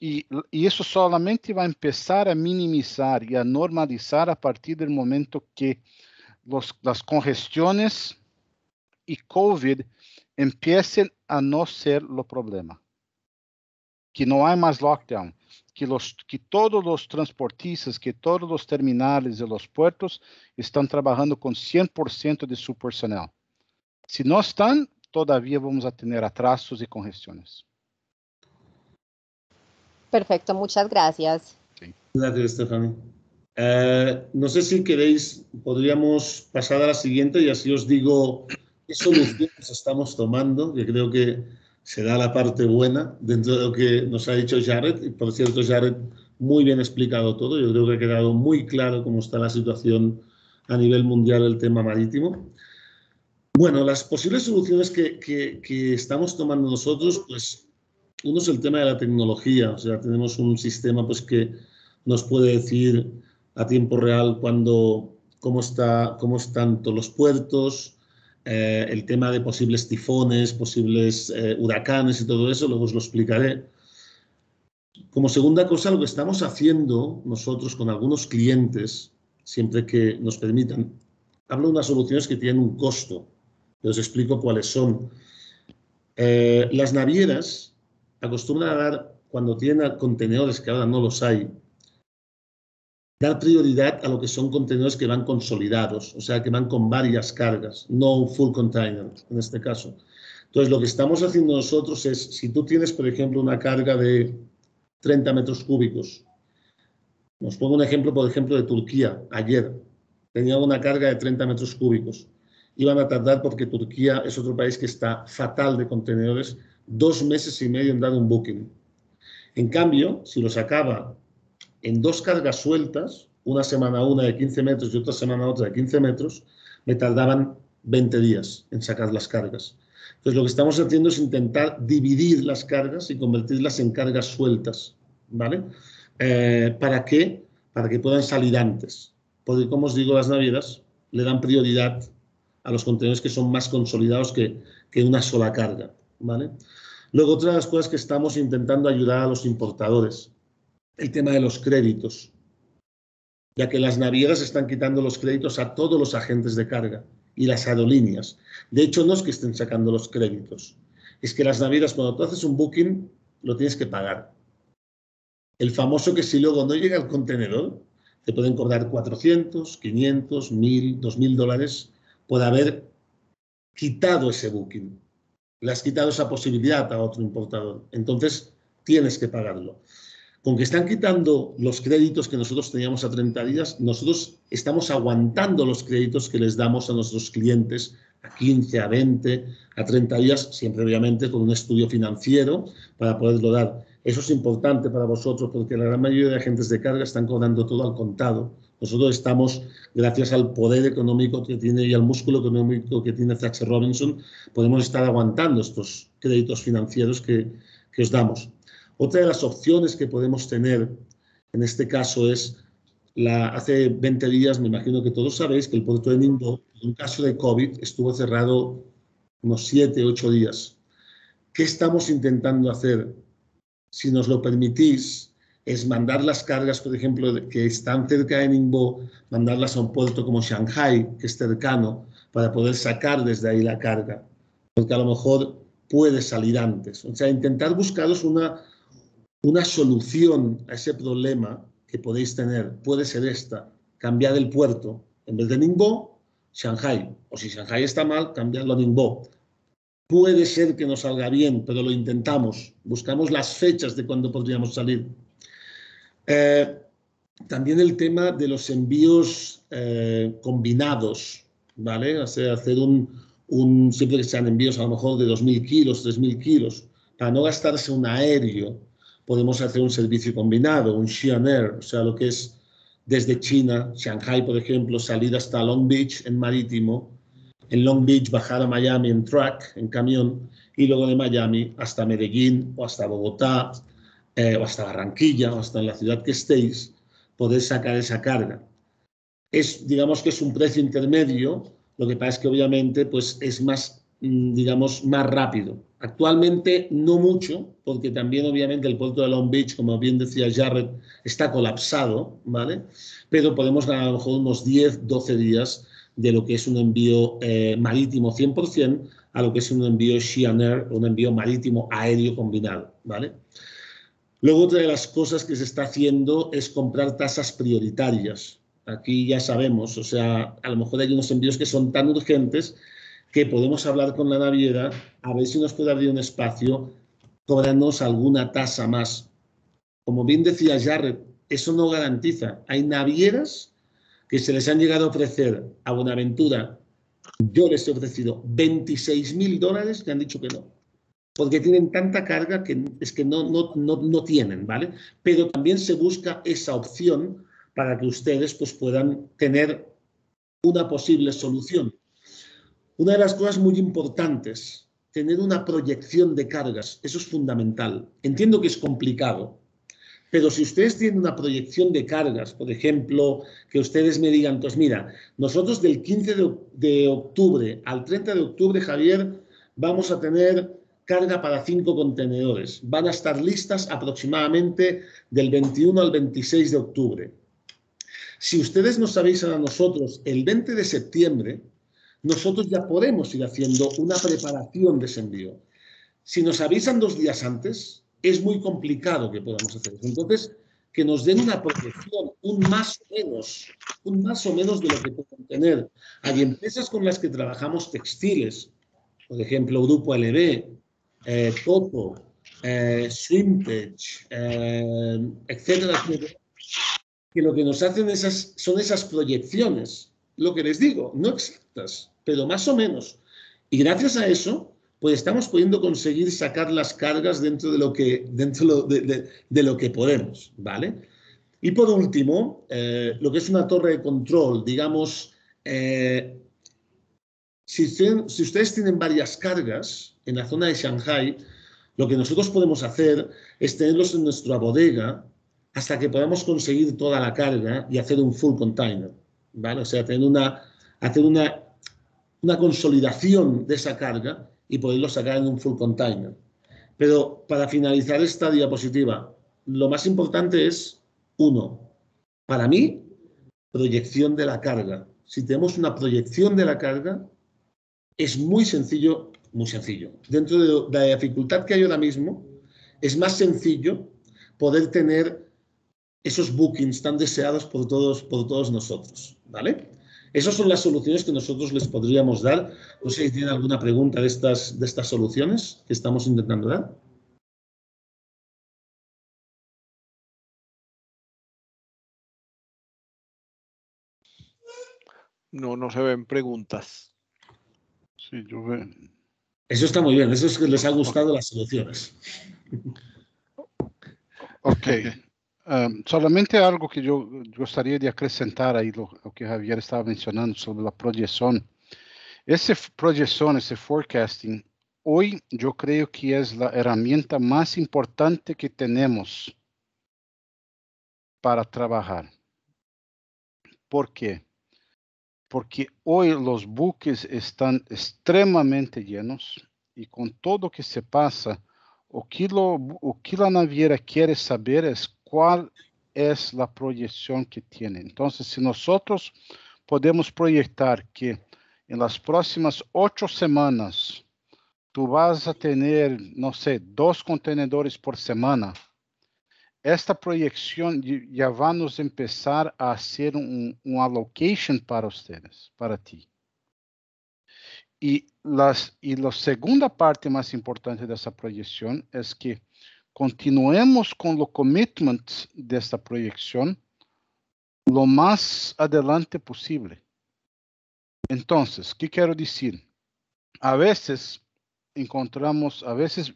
E, e, isso somente vai começar a minimizar e a normalizar a partir do momento que los, as congestões e COVID empiecem a não ser o problema. Que não há mais lockdown, que, los, que todos los transportistas, que todos los terminales de los puertos están trabajando con 100% de su personal. Si no están, todavía vamos a tener atrasos y congestiones. Perfecto, muchas gracias. Gracias, Stephanie. Eh, no sé si queréis, podríamos pasar a la siguiente y así os digo qué soluciones estamos tomando, que creo que da la parte buena dentro de lo que nos ha dicho Jared. Y por cierto, Jared, muy bien explicado todo. Yo creo que ha quedado muy claro cómo está la situación a nivel mundial el tema marítimo. Bueno, las posibles soluciones que, que, que estamos tomando nosotros, pues uno es el tema de la tecnología. O sea, tenemos un sistema pues, que nos puede decir a tiempo real cuando, cómo, está, cómo están todos los puertos, eh, el tema de posibles tifones, posibles eh, huracanes y todo eso, luego os lo explicaré. Como segunda cosa, lo que estamos haciendo nosotros con algunos clientes, siempre que nos permitan, hablo de unas soluciones que tienen un costo, os explico cuáles son. Eh, las navieras acostumbran a dar, cuando tienen contenedores, que ahora no los hay, dar prioridad a lo que son contenedores que van consolidados, o sea, que van con varias cargas, no full container en este caso. Entonces, lo que estamos haciendo nosotros es, si tú tienes, por ejemplo, una carga de 30 metros cúbicos, nos pongo un ejemplo, por ejemplo, de Turquía, ayer, tenía una carga de 30 metros cúbicos, iban a tardar porque Turquía es otro país que está fatal de contenedores, dos meses y medio en dar un booking. En cambio, si los acaba en dos cargas sueltas, una semana una de 15 metros y otra semana otra de 15 metros, me tardaban 20 días en sacar las cargas. Entonces lo que estamos haciendo es intentar dividir las cargas y convertirlas en cargas sueltas, ¿vale? Eh, ¿Para qué? Para que puedan salir antes. Porque como os digo, las navieras le dan prioridad a los contenedores que son más consolidados que, que una sola carga, ¿vale? Luego, otra de las cosas que estamos intentando ayudar a los importadores el tema de los créditos, ya que las navieras están quitando los créditos a todos los agentes de carga y las aerolíneas. De hecho, no es que estén sacando los créditos, es que las navieras, cuando tú haces un booking, lo tienes que pagar. El famoso que si luego no llega al contenedor, te pueden cobrar 400, 500, 1000, 2000 dólares por haber quitado ese booking. Le has quitado esa posibilidad a otro importador. Entonces, tienes que pagarlo. Con que están quitando los créditos que nosotros teníamos a 30 días, nosotros estamos aguantando los créditos que les damos a nuestros clientes a 15, a 20, a 30 días, siempre obviamente con un estudio financiero para poderlo dar. Eso es importante para vosotros porque la gran mayoría de agentes de carga están cobrando todo al contado. Nosotros estamos, gracias al poder económico que tiene y al músculo económico que tiene Thatcher Robinson, podemos estar aguantando estos créditos financieros que, que os damos. Otra de las opciones que podemos tener en este caso es, la, hace 20 días, me imagino que todos sabéis, que el puerto de Ningbo, en un caso de COVID, estuvo cerrado unos 7, 8 días. ¿Qué estamos intentando hacer? Si nos lo permitís, es mandar las cargas, por ejemplo, que están cerca de Ningbo, mandarlas a un puerto como Shanghai, que es cercano, para poder sacar desde ahí la carga, porque a lo mejor puede salir antes. O sea, intentar buscaros una una solución a ese problema que podéis tener puede ser esta, cambiar el puerto, en vez de Ningbo, Shanghai. O si Shanghai está mal, cambiarlo a Ningbo. Puede ser que no salga bien, pero lo intentamos. Buscamos las fechas de cuándo podríamos salir. Eh, también el tema de los envíos eh, combinados, ¿vale? Hacer, un, un, siempre que sean envíos a lo mejor de 2.000 kilos, 3.000 kilos, para no gastarse un aéreo podemos hacer un servicio combinado, un Xi'an Air, o sea, lo que es desde China, Shanghai, por ejemplo, salir hasta Long Beach en marítimo, en Long Beach bajar a Miami en truck, en camión, y luego de Miami hasta Medellín o hasta Bogotá eh, o hasta Barranquilla o hasta en la ciudad que estéis, podéis sacar esa carga. Es, digamos que es un precio intermedio, lo que pasa es que obviamente pues, es más, mm, digamos, más rápido. Actualmente no mucho, porque también obviamente el puerto de Long Beach, como bien decía Jarrett, está colapsado, ¿vale? Pero podemos ganar a lo mejor unos 10, 12 días de lo que es un envío eh, marítimo 100% a lo que es un envío sea Air, un envío marítimo aéreo combinado, ¿vale? Luego otra de las cosas que se está haciendo es comprar tasas prioritarias. Aquí ya sabemos, o sea, a lo mejor hay unos envíos que son tan urgentes que podemos hablar con la naviera a ver si nos puede abrir un espacio, cobrarnos alguna tasa más. Como bien decía Jarrett, eso no garantiza. Hay navieras que se les han llegado a ofrecer a Buenaventura, yo les he ofrecido 26 mil dólares que han dicho que no, porque tienen tanta carga que es que no, no, tienen, ¿vale? Pero también se busca esa opción para que ustedes pues, puedan tener una posible solución. Una de las cosas muy importantes, tener una proyección de cargas, eso es fundamental. Entiendo que es complicado, pero si ustedes tienen una proyección de cargas, por ejemplo, que ustedes me digan, pues mira, nosotros del 15 de, octubre al 30 de octubre, Javier, vamos a tener carga para cinco contenedores. Van a estar listas aproximadamente del 21 al 26 de octubre. Si ustedes nos avisan a nosotros el 20 de septiembre, nosotros ya podemos ir haciendo una preparación de ese envío. Si nos avisan dos días antes, es muy complicado que podamos hacer eso. Entonces, que nos den una proyección, un más o menos, un más o menos de lo que pueden tener. Hay empresas con las que trabajamos textiles, por ejemplo, Grupo LB, eh, Toto, eh, eh, etcétera, que lo que nos hacen esas, son esas proyecciones. Lo que les digo, no existe pero más o menos. Y gracias a eso, pues estamos pudiendo conseguir sacar las cargas dentro de lo que, dentro de, lo que podemos, ¿vale? Y por último, eh, lo que es una torre de control, digamos, eh, si, ustedes tienen varias cargas en la zona de Shanghai, lo que nosotros podemos hacer es tenerlos en nuestra bodega hasta que podamos conseguir toda la carga y hacer un full container, ¿vale? O sea, tener una, hacer una una consolidación de esa carga y poderlo sacar en un full container. Pero para finalizar esta diapositiva, lo más importante es, uno, para mí, proyección de la carga. Si tenemos una proyección de la carga, es muy sencillo, muy sencillo. Dentro de la dificultad que hay ahora mismo, es más sencillo poder tener esos bookings tan deseados por todos, por todos nosotros, ¿vale? Esas son las soluciones que nosotros les podríamos dar. No sé si tienen alguna pregunta de estas, de estas soluciones que estamos intentando dar. No, no se ven preguntas. Sí, yo veo. Eso está muy bien, eso es que les ha gustado las soluciones. Ok solamente algo que yo gustaría de acrescentar ahí lo que Javier estaba mencionando sobre la proyección ese proyección ese forecasting, hoy yo creo que es la herramienta más importante que tenemos para trabajar Por qué? Porque hoy los buques están extremadamente llenos y con todo lo que se pasa o lo, que la naviera quiere saber es cuál es la proyección que tiene. Entonces, si nosotros podemos proyectar que en las próximas ocho semanas tú vas a tener, no sé, dos contenedores por semana, esta proyección ya va a empezar a hacer un, allocation para ustedes, para ti. y la segunda parte más importante de esa proyección es que continuemos con los commitments de esta proyección lo más adelante posible. Entonces, ¿qué quiero decir? A veces encontramos, a veces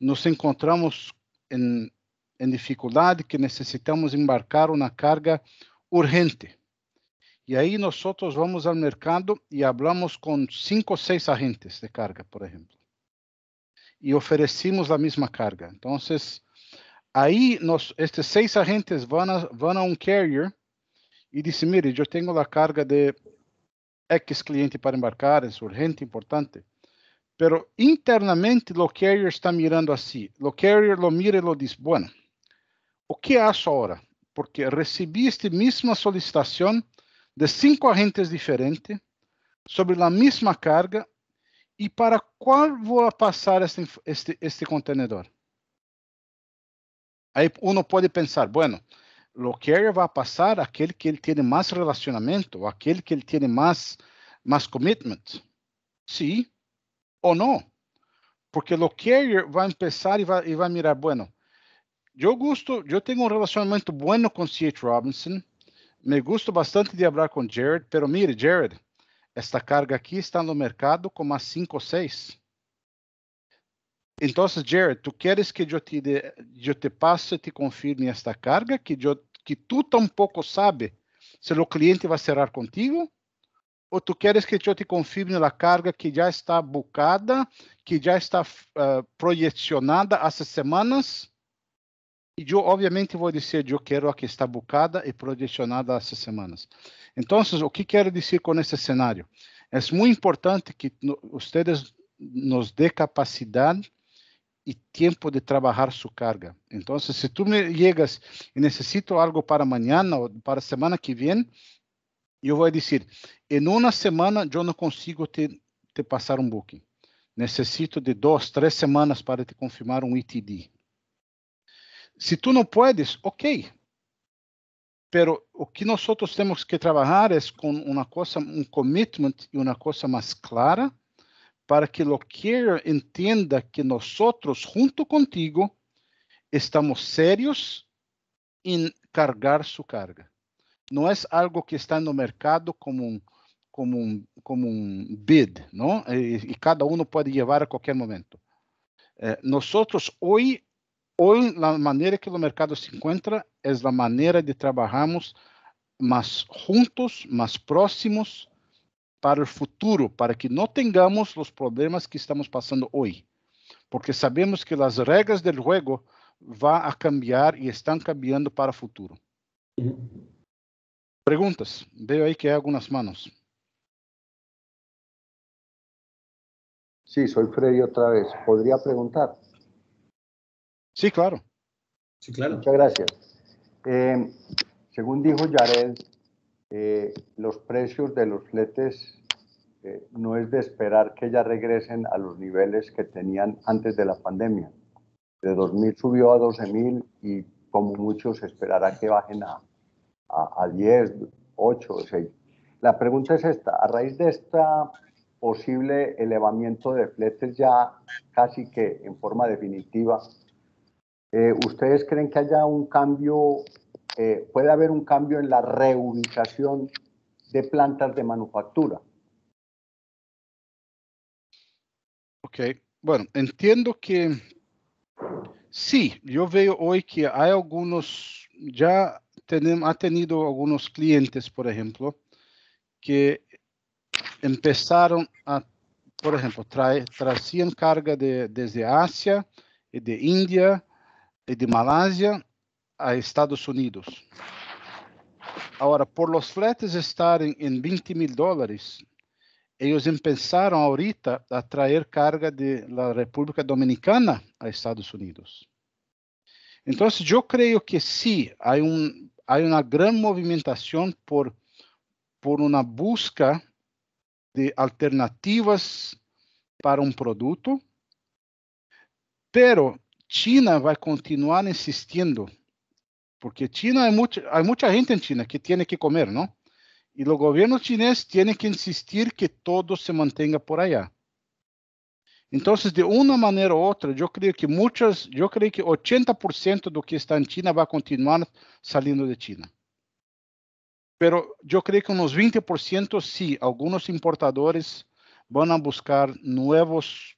nos encontramos en, en dificultad que necesitamos embarcar una carga urgente. Y ahí nosotros vamos al mercado y hablamos con cinco o seis agentes de carga, por ejemplo. e oferecemos a mesma carga. Então, aí nós, estes seis agentes vão a, vão a um carrier e dizem, mire, eu tenho a carga de X cliente para embarcar, é urgente, importante. Pero internamente, o carrier está mirando assim. O carrier lo mira e lo diz, bueno, o que acho agora? Porque recebi esta mesma solicitação de cinco agentes diferentes sobre a mesma carga e para qual vou passar este, este, este contenedor? Aí uno pode pensar, bueno, o carrier vai passar aquele que ele tem mais relacionamento, aquele que ele tem mais, mais commitment. Sim sí, ou não. Porque o carrier vai começar e vai, e vai mirar, bueno, eu gosto, eu tenho um relacionamento bueno com C.H. Robinson, me gosto bastante de falar com Jared, pero mire, Jared, esta carga aqui está no mercado como a 5 ou 6. Então, Jared, tu queres que eu te, de, eu te passe e te confirme esta carga que, eu, que tu tampouco sabe se o cliente vai cerrar contigo? Ou tu queres que eu te confirme a carga que já está bucada, que já está uh, projecionada há semanas? e obviamente vou dizer eu quero que está bucada e projecionada essas semanas. Então, o que quero dizer com esse cenário? É muito importante que vocês nos dê capacidade e tempo de trabalhar sua carga. Então, se tu me chegas e necessito algo para amanhã ou para a semana que vem, eu vou dizer, em uma semana eu não consigo te, te passar um booking. Necessito de duas, três semanas para te confirmar um ETD, Si tú no puedes, ok. Pero lo que nosotros tenemos que trabajar es con una cosa, un commitment y una cosa más clara para que lo que entienda que nosotros junto contigo, estamos serios en cargar su carga. No es algo que está en el mercado como un como como un bid, ¿no? Eh, y cada uno puede llevar a cualquier momento. Eh, nosotros hoy... Hoy la manera que el mercado se encuentra es la manera de trabajamos más juntos, más próximos para el futuro, para que no tengamos los problemas que estamos pasando hoy. Porque sabemos que las reglas del juego van a cambiar y están cambiando para el futuro. Preguntas. Veo ahí que hay algunas manos. Sí, soy Freddy otra vez. ¿Podría preguntar? Sí, claro. Sí, claro. Muchas gracias. Eh, según dijo Yared, eh, los precios de los fletes eh, no es de esperar que ya regresen a los niveles que tenían antes de la pandemia. De 2.000 subió a 12.000 y como muchos esperará que bajen a, a, a 10, 8, 6. La pregunta es esta, a raíz de este posible elevamiento de fletes ya casi que en forma definitiva, eh, ¿Ustedes creen que haya un cambio, eh, puede haber un cambio en la reubicación de plantas de manufactura? Ok, bueno, entiendo que sí, yo veo hoy que hay algunos, ya tenemos, ha tenido algunos clientes, por ejemplo, que empezaron a, por ejemplo, traer, carga carga desde Asia y de India e de Malásia a Estados Unidos. Agora, por os fletes estarem em 20 mil dólares, eles começaram ahorita a trazer carga de la República Dominicana a Estados Unidos. Então, eu creio que sim, há, um, há uma grande movimentação por, por uma busca de alternativas para um produto, pero China vai continuar insistindo, porque China é muito, há muita gente em China que tem que comer, não? E o governo chinês tem que insistir que todo se mantenha por aí. Então, de uma maneira ou outra, eu creio que muitas, eu creio que 80% do que está em China vai continuar saindo de China. Pero eu creio que uns 20% sim, alguns importadores vão buscar novos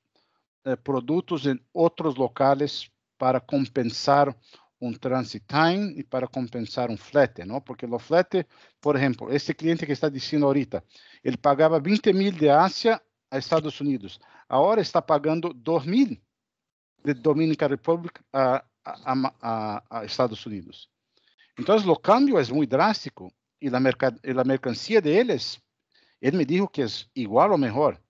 eh, produtos em outros locais para compensar um transit time e para compensar um flete, não? Porque o flete, por exemplo, esse cliente que está dizendo ahorita, ele pagava 20 mil de Ásia a Estados Unidos, agora está pagando 2 mil de Dominica República a, a, a, a, Estados Unidos. Então, o câmbio é muito drástico e a mercadoria deles, ele me disse que é igual ou melhor.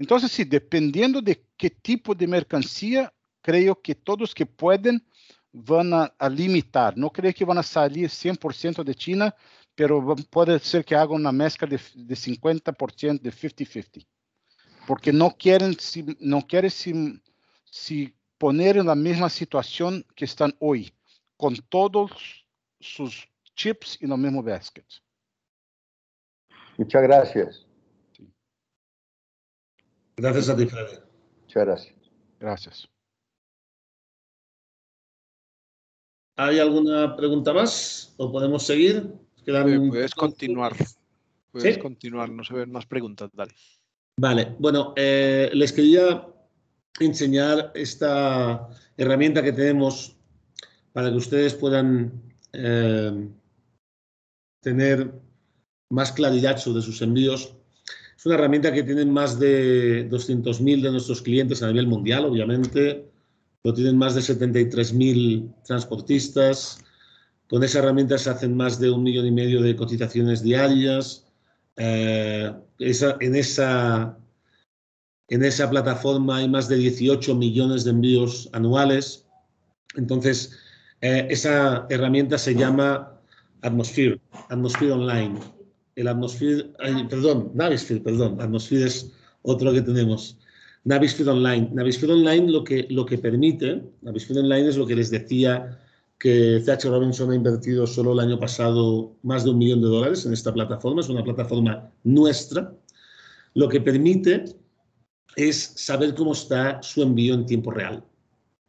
Entonces, sí, dependiendo de qué tipo de mercancía, creo que todos que pueden van a, limitar. No creo que van a salir 100% de China, pero puede ser que hagan una mezcla de, 50%, de 50-50. Porque no quieren, no quieren si, si poner en la misma situación que están hoy, con todos sus chips en el mismo basket. Muchas gracias. Gracias a ti, Freddy. Muchas gracias. Gracias. ¿Hay alguna pregunta más? ¿O podemos seguir? Eh, puedes continuar. Puedes continuar, no se ven más preguntas, dale. Vale, bueno, eh, les quería enseñar esta herramienta que tenemos para que ustedes puedan eh, tener más claridad sobre sus envíos. Es una herramienta que tienen más de 200.000 de nuestros clientes a nivel mundial, obviamente. Lo tienen más de 73.000 transportistas. Con esa herramienta se hacen más de un millón y medio de cotizaciones diarias. Eh, en, esa, en esa plataforma hay más de 18 millones de envíos anuales. Entonces, eh, esa herramienta se llama Atmosphere, Atmosphere Online el Atmosphere, perdón, Navisphere, perdón, Atmosphere es otro que tenemos. Navisphere Online. Navisphere Online lo que, lo que permite, Navisphere Online es lo que les decía que CH Robinson ha invertido solo el año pasado más de un millón de dólares en esta plataforma, es una plataforma nuestra. Lo que permite es saber cómo está su envío en tiempo real.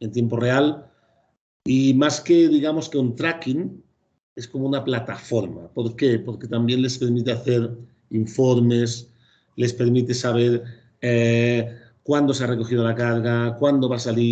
En tiempo real, y más que digamos que un tracking, es como una plataforma. ¿Por qué? Porque también les permite hacer informes, les permite saber eh, cuándo se ha recogido la carga, cuándo va a salir.